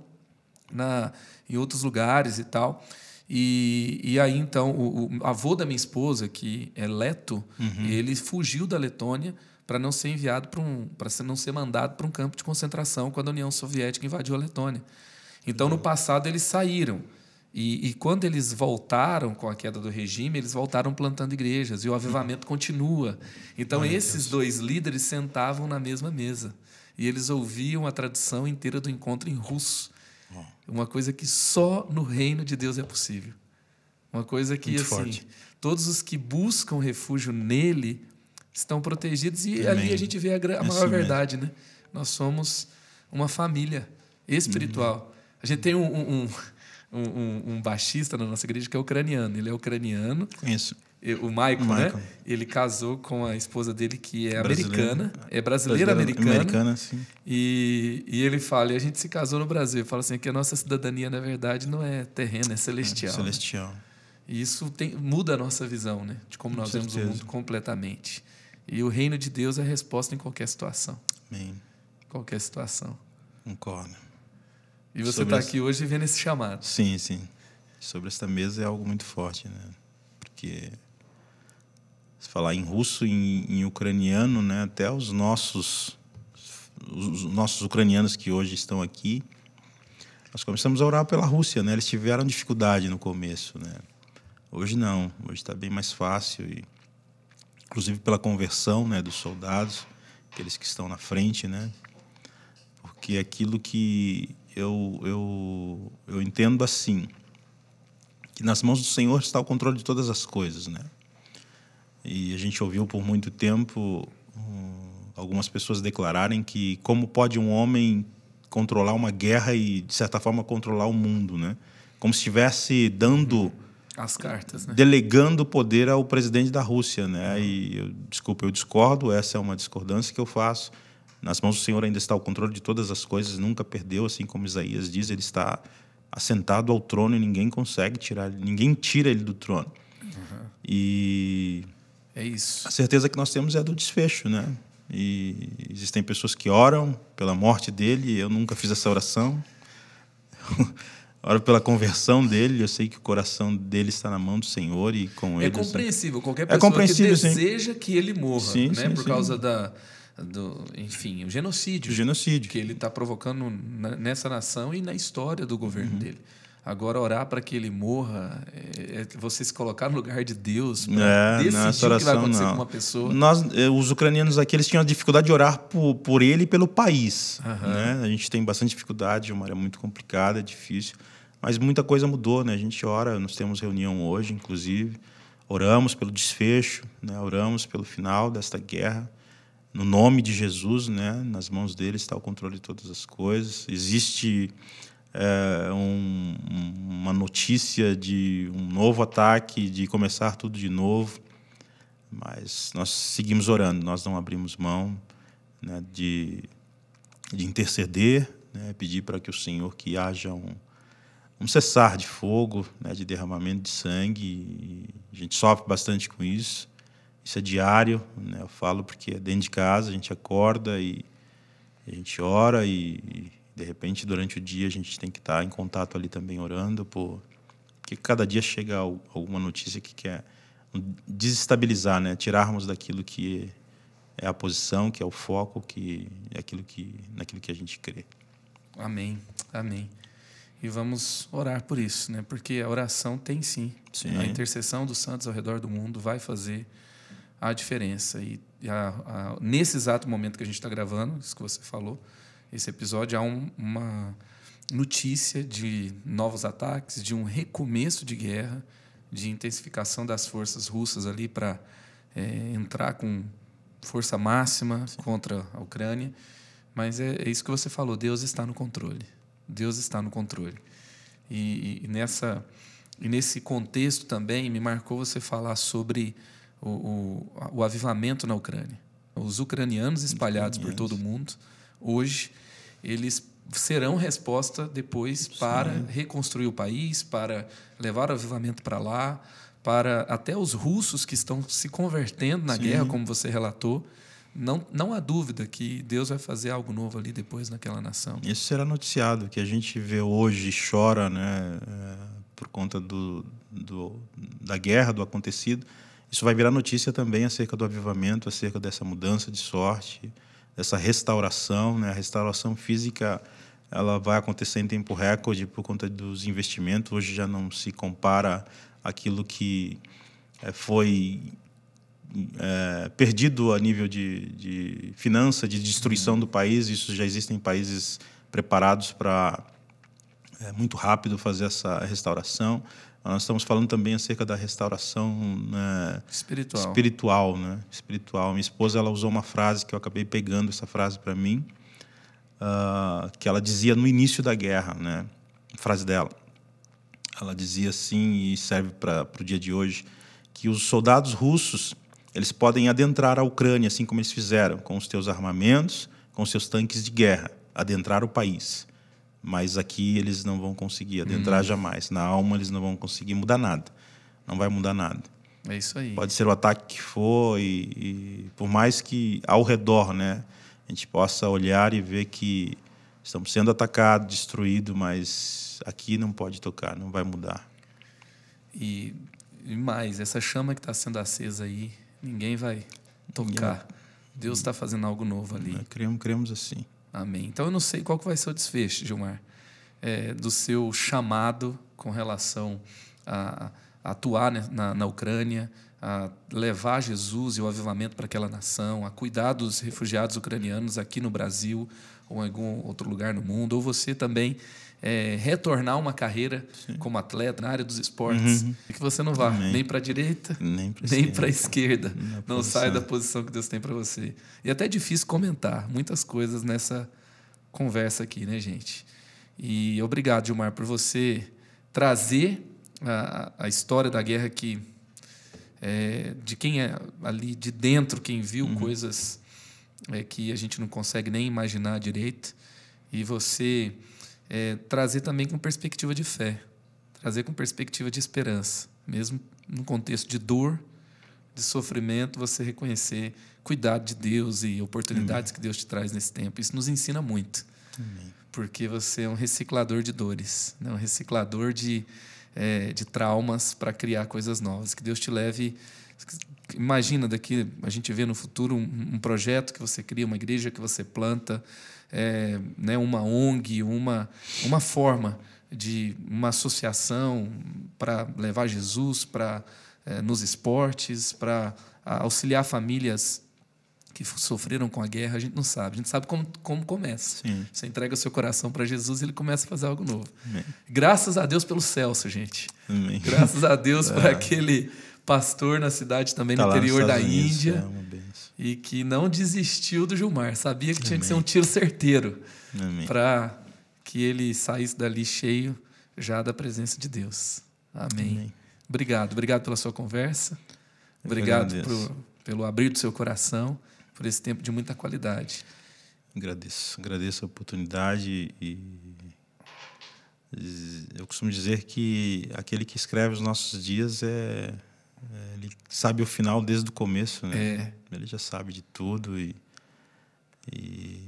na, em outros lugares e tal. E, e aí, então, o, o, avô da minha esposa, que é leto, uhum. ele fugiu da Letônia para não ser enviado para um, para não ser mandado para um campo de concentração quando a União Soviética invadiu a Letônia. Então, no passado, eles saíram. E, e, quando eles voltaram com a queda do regime, eles voltaram plantando igrejas e o avivamento continua. Então, Ai, esses Deus. dois líderes sentavam na mesma mesa e eles ouviam a tradição inteira do encontro em russo. Uma coisa que só no reino de Deus é possível. Uma coisa que, Muito assim, forte. todos os que buscam refúgio nele estão protegidos. E Amém. ali a gente vê a, a maior verdade, mesmo. né? Nós somos uma família espiritual. Uhum. A gente tem um um, um, um, um, baixista na nossa igreja que é ucraniano. Ele é ucraniano. Isso o Michael, né? Michael, né? Ele casou com a esposa dele, que é americana, é brasileira-americana. Americana, sim. E, e ele fala, e a gente se casou no Brasil. Ele fala assim, que a nossa cidadania, na verdade, não é terrena, é celestial. É, celestial. Né? E isso tem, muda a nossa visão, né? De como com nós certeza. vemos o mundo completamente. E o reino de Deus é a resposta em qualquer situação. Amém. Qualquer situação. Concordo. E você está aqui hoje vivendo esse chamado. Sim, sim. Sobre esta mesa é algo muito forte, né? Porque se falar em russo, em, em ucraniano, né? Até os nossos, os nossos ucranianos que hoje estão aqui, nós começamos a orar pela Rússia, né? Eles tiveram dificuldade no começo, né? Hoje não, hoje está bem mais fácil e, inclusive pela conversão, né, dos soldados, aqueles que estão na frente, né? Porque aquilo que eu eu eu entendo assim, que nas mãos do Senhor está o controle de todas as coisas, né? E a gente ouviu por muito tempo hum, algumas pessoas declararem que como pode um homem controlar uma guerra e de certa forma controlar o mundo, né? Como se estivesse dando as cartas, né? delegando poder ao presidente da Rússia, né? E eu, desculpa, eu discordo. Essa é uma discordância que eu faço. Nas mãos do Senhor ainda está o controle de todas as coisas. Nunca perdeu, assim como Isaías diz. Ele está assentado ao trono e ninguém consegue tirar, ninguém tira ele do trono. Uhum. E é isso. A certeza que nós temos é do desfecho, né? E existem pessoas que oram pela morte dele, eu nunca fiz essa oração. Oro pela conversão dele, eu sei que o coração dele está na mão do Senhor e com é ele. É compreensível, qualquer é pessoa é compreensível, que deseja sim. que ele morra, sim, né? Sim, Por causa da, do, enfim, o genocídio, o genocídio que ele está provocando nessa nação e na história do governo uhum. dele. Agora, orar para que ele morra, é, é você se colocar no lugar de Deus, é, é, decidir oração, o que vai acontecer não. com uma pessoa. Nós, eh, os ucranianos aqui, eles tinham a dificuldade de orar por, por ele e pelo país. Uhum. Né? A gente tem bastante dificuldade, é uma área muito complicada, é difícil. Mas muita coisa mudou, né? A gente ora, nós temos reunião hoje, inclusive. Oramos pelo desfecho, né? oramos pelo final desta guerra no nome de Jesus, né? Nas mãos dele está o controle de todas as coisas. Existe é, um, uma notícia de um novo ataque, de começar tudo de novo. Mas nós seguimos orando, nós não abrimos mão né, de, de interceder, né, pedir para que o Senhor que haja um, um cessar de fogo, né, de derramamento de sangue. a gente sofre bastante com isso. Isso é diário, né? eu falo porque é dentro de casa, a gente acorda e a gente ora e, de repente, durante o dia, a gente tem que estar em contato ali também, orando por. Porque cada dia chega alguma notícia que quer desestabilizar, né? Tirarmos daquilo que é a posição, que é o foco, que é aquilo que, naquilo que a gente crê. Amém, amém. E vamos orar por isso, né? Porque a oração tem sim. sim. A intercessão dos santos ao redor do mundo vai fazer a diferença. E, a, a, nesse exato momento que a gente está gravando, isso que você falou, esse episódio, há um, uma notícia de novos ataques, de um recomeço de guerra, de intensificação das forças russas ali para é, entrar com força máxima Sim. contra a Ucrânia. Mas é, é, isso que você falou: Deus está no controle. Deus está no controle. E, e nessa, e nesse contexto também me marcou você falar sobre o, o, o avivamento na Ucrânia. Os ucranianos espalhados Ucranianos. por todo o mundo, hoje eles serão resposta depois para reconstruir o país, para levar o avivamento para lá, para até os russos que estão se convertendo na Sim. guerra, como você relatou. Não, não há dúvida que Deus vai fazer algo novo ali depois naquela nação. Isso será noticiado, que a gente vê hoje chora, né, é, por conta do, do, da guerra, do acontecido. Isso vai virar notícia também acerca do avivamento, acerca dessa mudança de sorte essa restauração, né? A restauração física ela vai acontecer em tempo recorde por conta dos investimentos. Hoje já não se compara aquilo que eh, foi é, perdido a nível de, de finança, de destruição do país. Isso já existem países preparados para é, muito rápido fazer essa restauração. Ah, nós estamos falando também acerca da restauração né, espiritual. Espiritual, né? Espiritual. Minha esposa ela usou uma frase que eu acabei pegando essa frase para mim, uh, que ela dizia no início da guerra, né? frase dela. Ela dizia assim e serve para o dia de hoje que os soldados russos eles podem adentrar a Ucrânia assim como eles fizeram com os seus armamentos, com seus tanques de guerra, adentrar o país. Mas aqui eles não vão conseguir adentrar hum. jamais. Na alma eles não vão conseguir mudar nada. Não vai mudar nada. É isso aí. Pode ser o ataque que for e, e por mais que ao redor, né, a gente possa olhar e ver que estamos sendo atacados, destruídos, mas aqui não pode tocar, não vai mudar. E, e mais, essa chama que está sendo acesa aí, ninguém vai tocar. Ninguém. Deus está fazendo algo novo ali. cremos, cremos assim. Amém. Então eu não sei qual que vai ser o desfecho, Gilmar, é, do seu chamado com relação a, a atuar né, na, na Ucrânia, a levar Jesus e o avivamento para aquela nação, a cuidar dos refugiados ucranianos aqui no Brasil ou em algum outro lugar no mundo, ou você também é, retornar uma carreira Sim. como atleta na área dos esportes. Uhum. que você não vá Amém. nem para a direita, nem para a esquerda. não posição. sai da posição que Deus tem para você. E é até é difícil comentar muitas coisas nessa conversa aqui, né, gente? E obrigado, Gilmar, por você trazer a, a história da guerra que. É, de quem é ali de dentro, quem viu uhum. coisas é, que a gente não consegue nem imaginar direito. E você é, trazer também com perspectiva de fé, trazer com perspectiva de esperança, mesmo no contexto de dor, de sofrimento, você reconhecer cuidado de Deus e oportunidades Amém. que Deus te traz nesse tempo. Isso nos ensina muito, Amém. porque você é um reciclador de dores, né? um reciclador de, é, de traumas para criar coisas novas. Que Deus te leve. Imagina daqui, a gente vê no futuro um, um projeto que você cria, uma igreja que você planta é, né, uma ONG, uma, uma forma de uma associação para levar Jesus para é, nos esportes, para auxiliar famílias que sofreram com a guerra, a gente não sabe. A gente sabe como, como começa. Sim. Você entrega o seu coração para Jesus e ele começa a fazer algo novo. Amém. Graças a Deus pelo Celso, gente. Amém. Graças a Deus é. por aquele pastor na cidade também, tá no interior da Índia. é e que não desistiu do Gilmar. Sabia que Amém. tinha que ser um tiro certeiro para que ele saísse dali cheio já da presença de Deus. Amém. Amém. Obrigado, obrigado pela sua conversa. Obrigado pro, pelo abrir do seu coração, por esse tempo de muita qualidade. Agradeço, agradeço a oportunidade e eu costumo dizer que aquele que escreve os nossos dias é é, ele sabe o final desde o começo, né? É. Ele já sabe de tudo e, e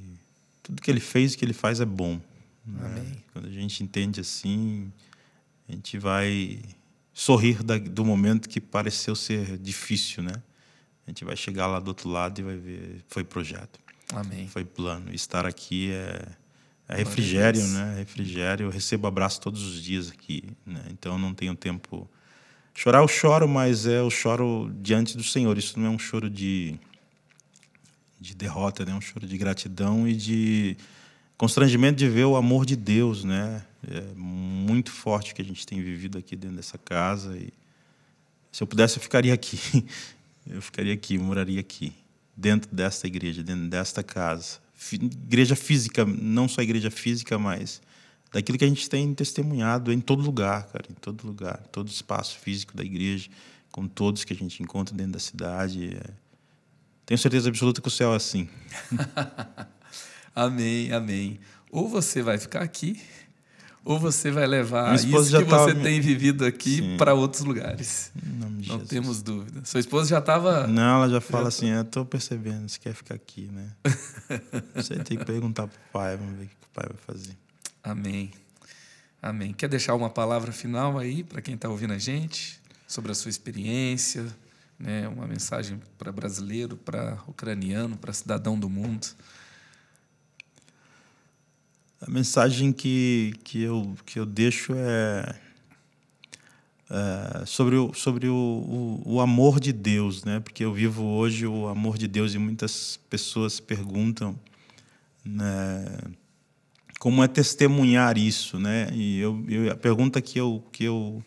tudo que ele fez e que ele faz é bom. Né? Amém. Quando a gente entende assim, a gente vai sorrir da, do momento que pareceu ser difícil, né? A gente vai chegar lá do outro lado e vai ver. Foi projeto. Amém. Foi plano. Estar aqui é, é refrigério, né? É refrigério. Eu recebo abraço todos os dias aqui, né? Então não tenho tempo Chorar eu choro, mas é o choro diante do Senhor. Isso não é um choro de, de derrota, né? é um choro de gratidão e de constrangimento de ver o amor de Deus, né? É muito forte que a gente tem vivido aqui dentro dessa casa. E se eu pudesse, eu ficaria aqui. Eu ficaria aqui, moraria aqui, dentro desta igreja, dentro desta casa. Igreja física, não só igreja física, mas daquilo que a gente tem testemunhado em todo lugar, cara, em todo lugar, todo espaço físico da igreja, com todos que a gente encontra dentro da cidade. É, tenho certeza absoluta que o céu é assim. amém, amém. Ou você vai ficar aqui, ou você vai levar isso que tava... você tem vivido aqui para outros lugares. Não Jesus. temos dúvida. Sua esposa já estava. Não, ela já fala já... assim: eu é, estou percebendo, você quer ficar aqui, né? você tem que perguntar para o pai, vamos ver o que o pai vai fazer. Amém. Amém. Quer deixar uma palavra final aí para quem está ouvindo a gente sobre a sua experiência, né? Uma mensagem para brasileiro, para ucraniano, para cidadão do mundo. A mensagem que, que, eu, que eu deixo é, é sobre, o, sobre o, o, o, amor de Deus, né? Porque eu vivo hoje o amor de Deus e muitas pessoas perguntam, né? como é testemunhar isso, né? E eu, eu, a pergunta que eu, que, eu,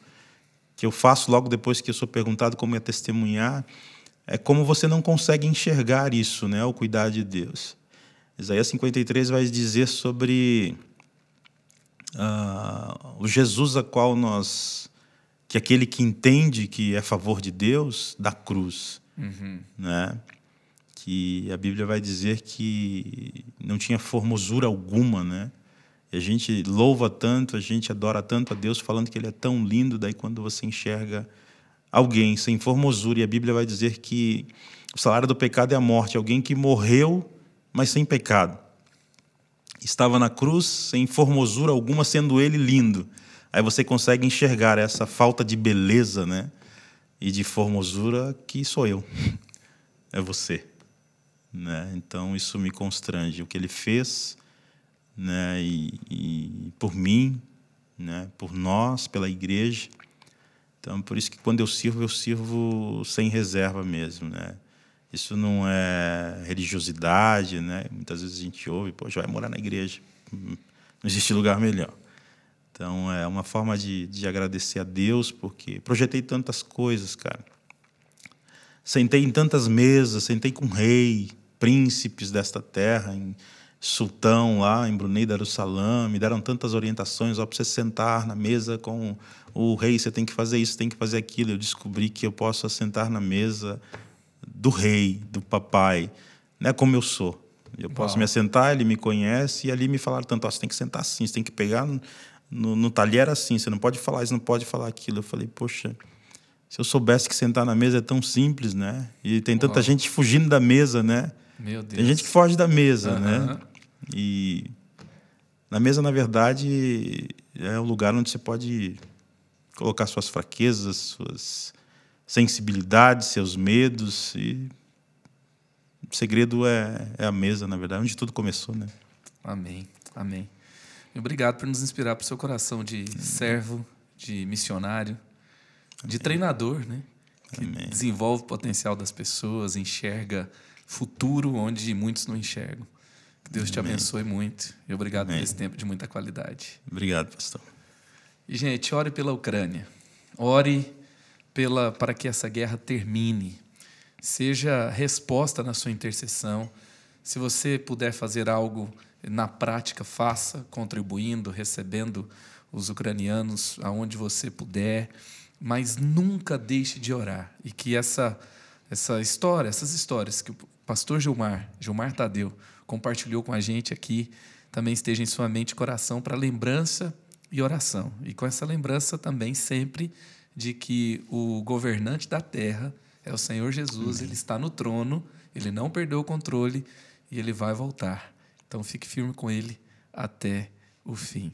que eu faço logo depois que eu sou perguntado como é testemunhar é como você não consegue enxergar isso, né? O cuidar de Deus. Isaías 53 vai dizer sobre uh, o Jesus a qual nós que é aquele que entende que é favor de Deus da cruz, uhum. né? Que a Bíblia vai dizer que não tinha formosura alguma, né? E a gente louva tanto, a gente adora tanto a Deus falando que ele é tão lindo, daí quando você enxerga alguém sem formosura, e a Bíblia vai dizer que o salário do pecado é a morte, alguém que morreu, mas sem pecado. Estava na cruz sem formosura alguma, sendo ele lindo. Aí você consegue enxergar essa falta de beleza, né? E de formosura que sou eu. é você. Né? Então isso me constrange. O que ele fez né, e, e por mim, né, por nós, pela igreja. Então, por isso que quando eu sirvo, eu sirvo sem reserva mesmo, né? Isso não é religiosidade, né? Muitas vezes a gente ouve, poxa, vai morar na igreja, não existe lugar melhor. Então, é uma forma de, de agradecer a Deus, porque projetei tantas coisas, cara. Sentei em tantas mesas, sentei com rei, príncipes desta terra, em, sultão lá em Brunei Darussalam, me deram tantas orientações, ó, para você sentar na mesa com o rei, você tem que fazer isso, tem que fazer aquilo. Eu descobri que eu posso assentar na mesa do rei, do papai, né, como eu sou. Eu posso Uau. me assentar, ele me conhece, e ali me falaram tanto, ó, você tem que sentar assim, você tem que pegar no, no, no talher assim, você não pode falar isso, não pode falar aquilo. Eu falei, poxa, se eu soubesse que sentar na mesa é tão simples, né? E tem tanta Uau. gente fugindo da mesa, né? Meu Deus. Tem gente que foge da mesa, uhum. né? E na mesa, na verdade, é o lugar onde você pode colocar suas fraquezas, suas sensibilidades, seus medos e o segredo é, é a mesa, na verdade, onde tudo começou, né? Amém, amém. obrigado por nos inspirar para o seu coração de servo, de missionário, de amém. treinador, né? Que amém. desenvolve o potencial das pessoas, enxerga futuro onde muitos não enxergam. Que Deus te abençoe muito. E obrigado Amém. por esse tempo de muita qualidade. Obrigado, pastor. E, gente, ore pela Ucrânia. Ore pela, para que essa guerra termine. Seja resposta na sua intercessão. Se você puder fazer algo na prática, faça, contribuindo, recebendo os ucranianos aonde você puder. Mas nunca deixe de orar. E que essa, essa história, essas histórias que o pastor Gilmar, Gilmar Tadeu, compartilhou com a gente aqui também esteja em sua mente e coração para lembrança e oração. E com essa lembrança também sempre de que o governante da terra é o Senhor Jesus, Amém. ele está no trono, ele não perdeu o controle e ele vai voltar. Então fique firme com ele até o fim,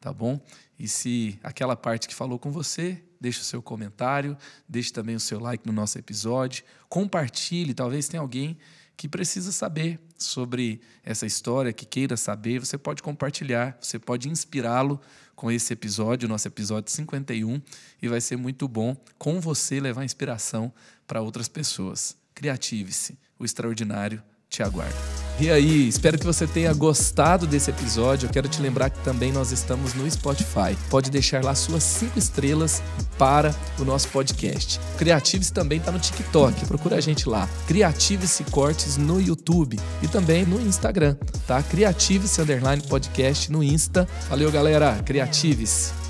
tá bom? E se aquela parte que falou com você, deixe o seu comentário, deixe também o seu like no nosso episódio, compartilhe, talvez tenha alguém que precisa saber sobre essa história, que queira saber, você pode compartilhar, você pode inspirá-lo com esse episódio, nosso episódio 51, e vai ser muito bom com você levar inspiração para outras pessoas. Criative-se, o extraordinário te aguardo. E aí, espero que você tenha gostado desse episódio. Eu quero te lembrar que também nós estamos no Spotify. Pode deixar lá suas cinco estrelas para o nosso podcast. Criatives também está no TikTok. Procura a gente lá. Criatives e Cortes no YouTube e também no Instagram, tá? Criatives Underline Podcast no Insta. Valeu, galera. Criatives.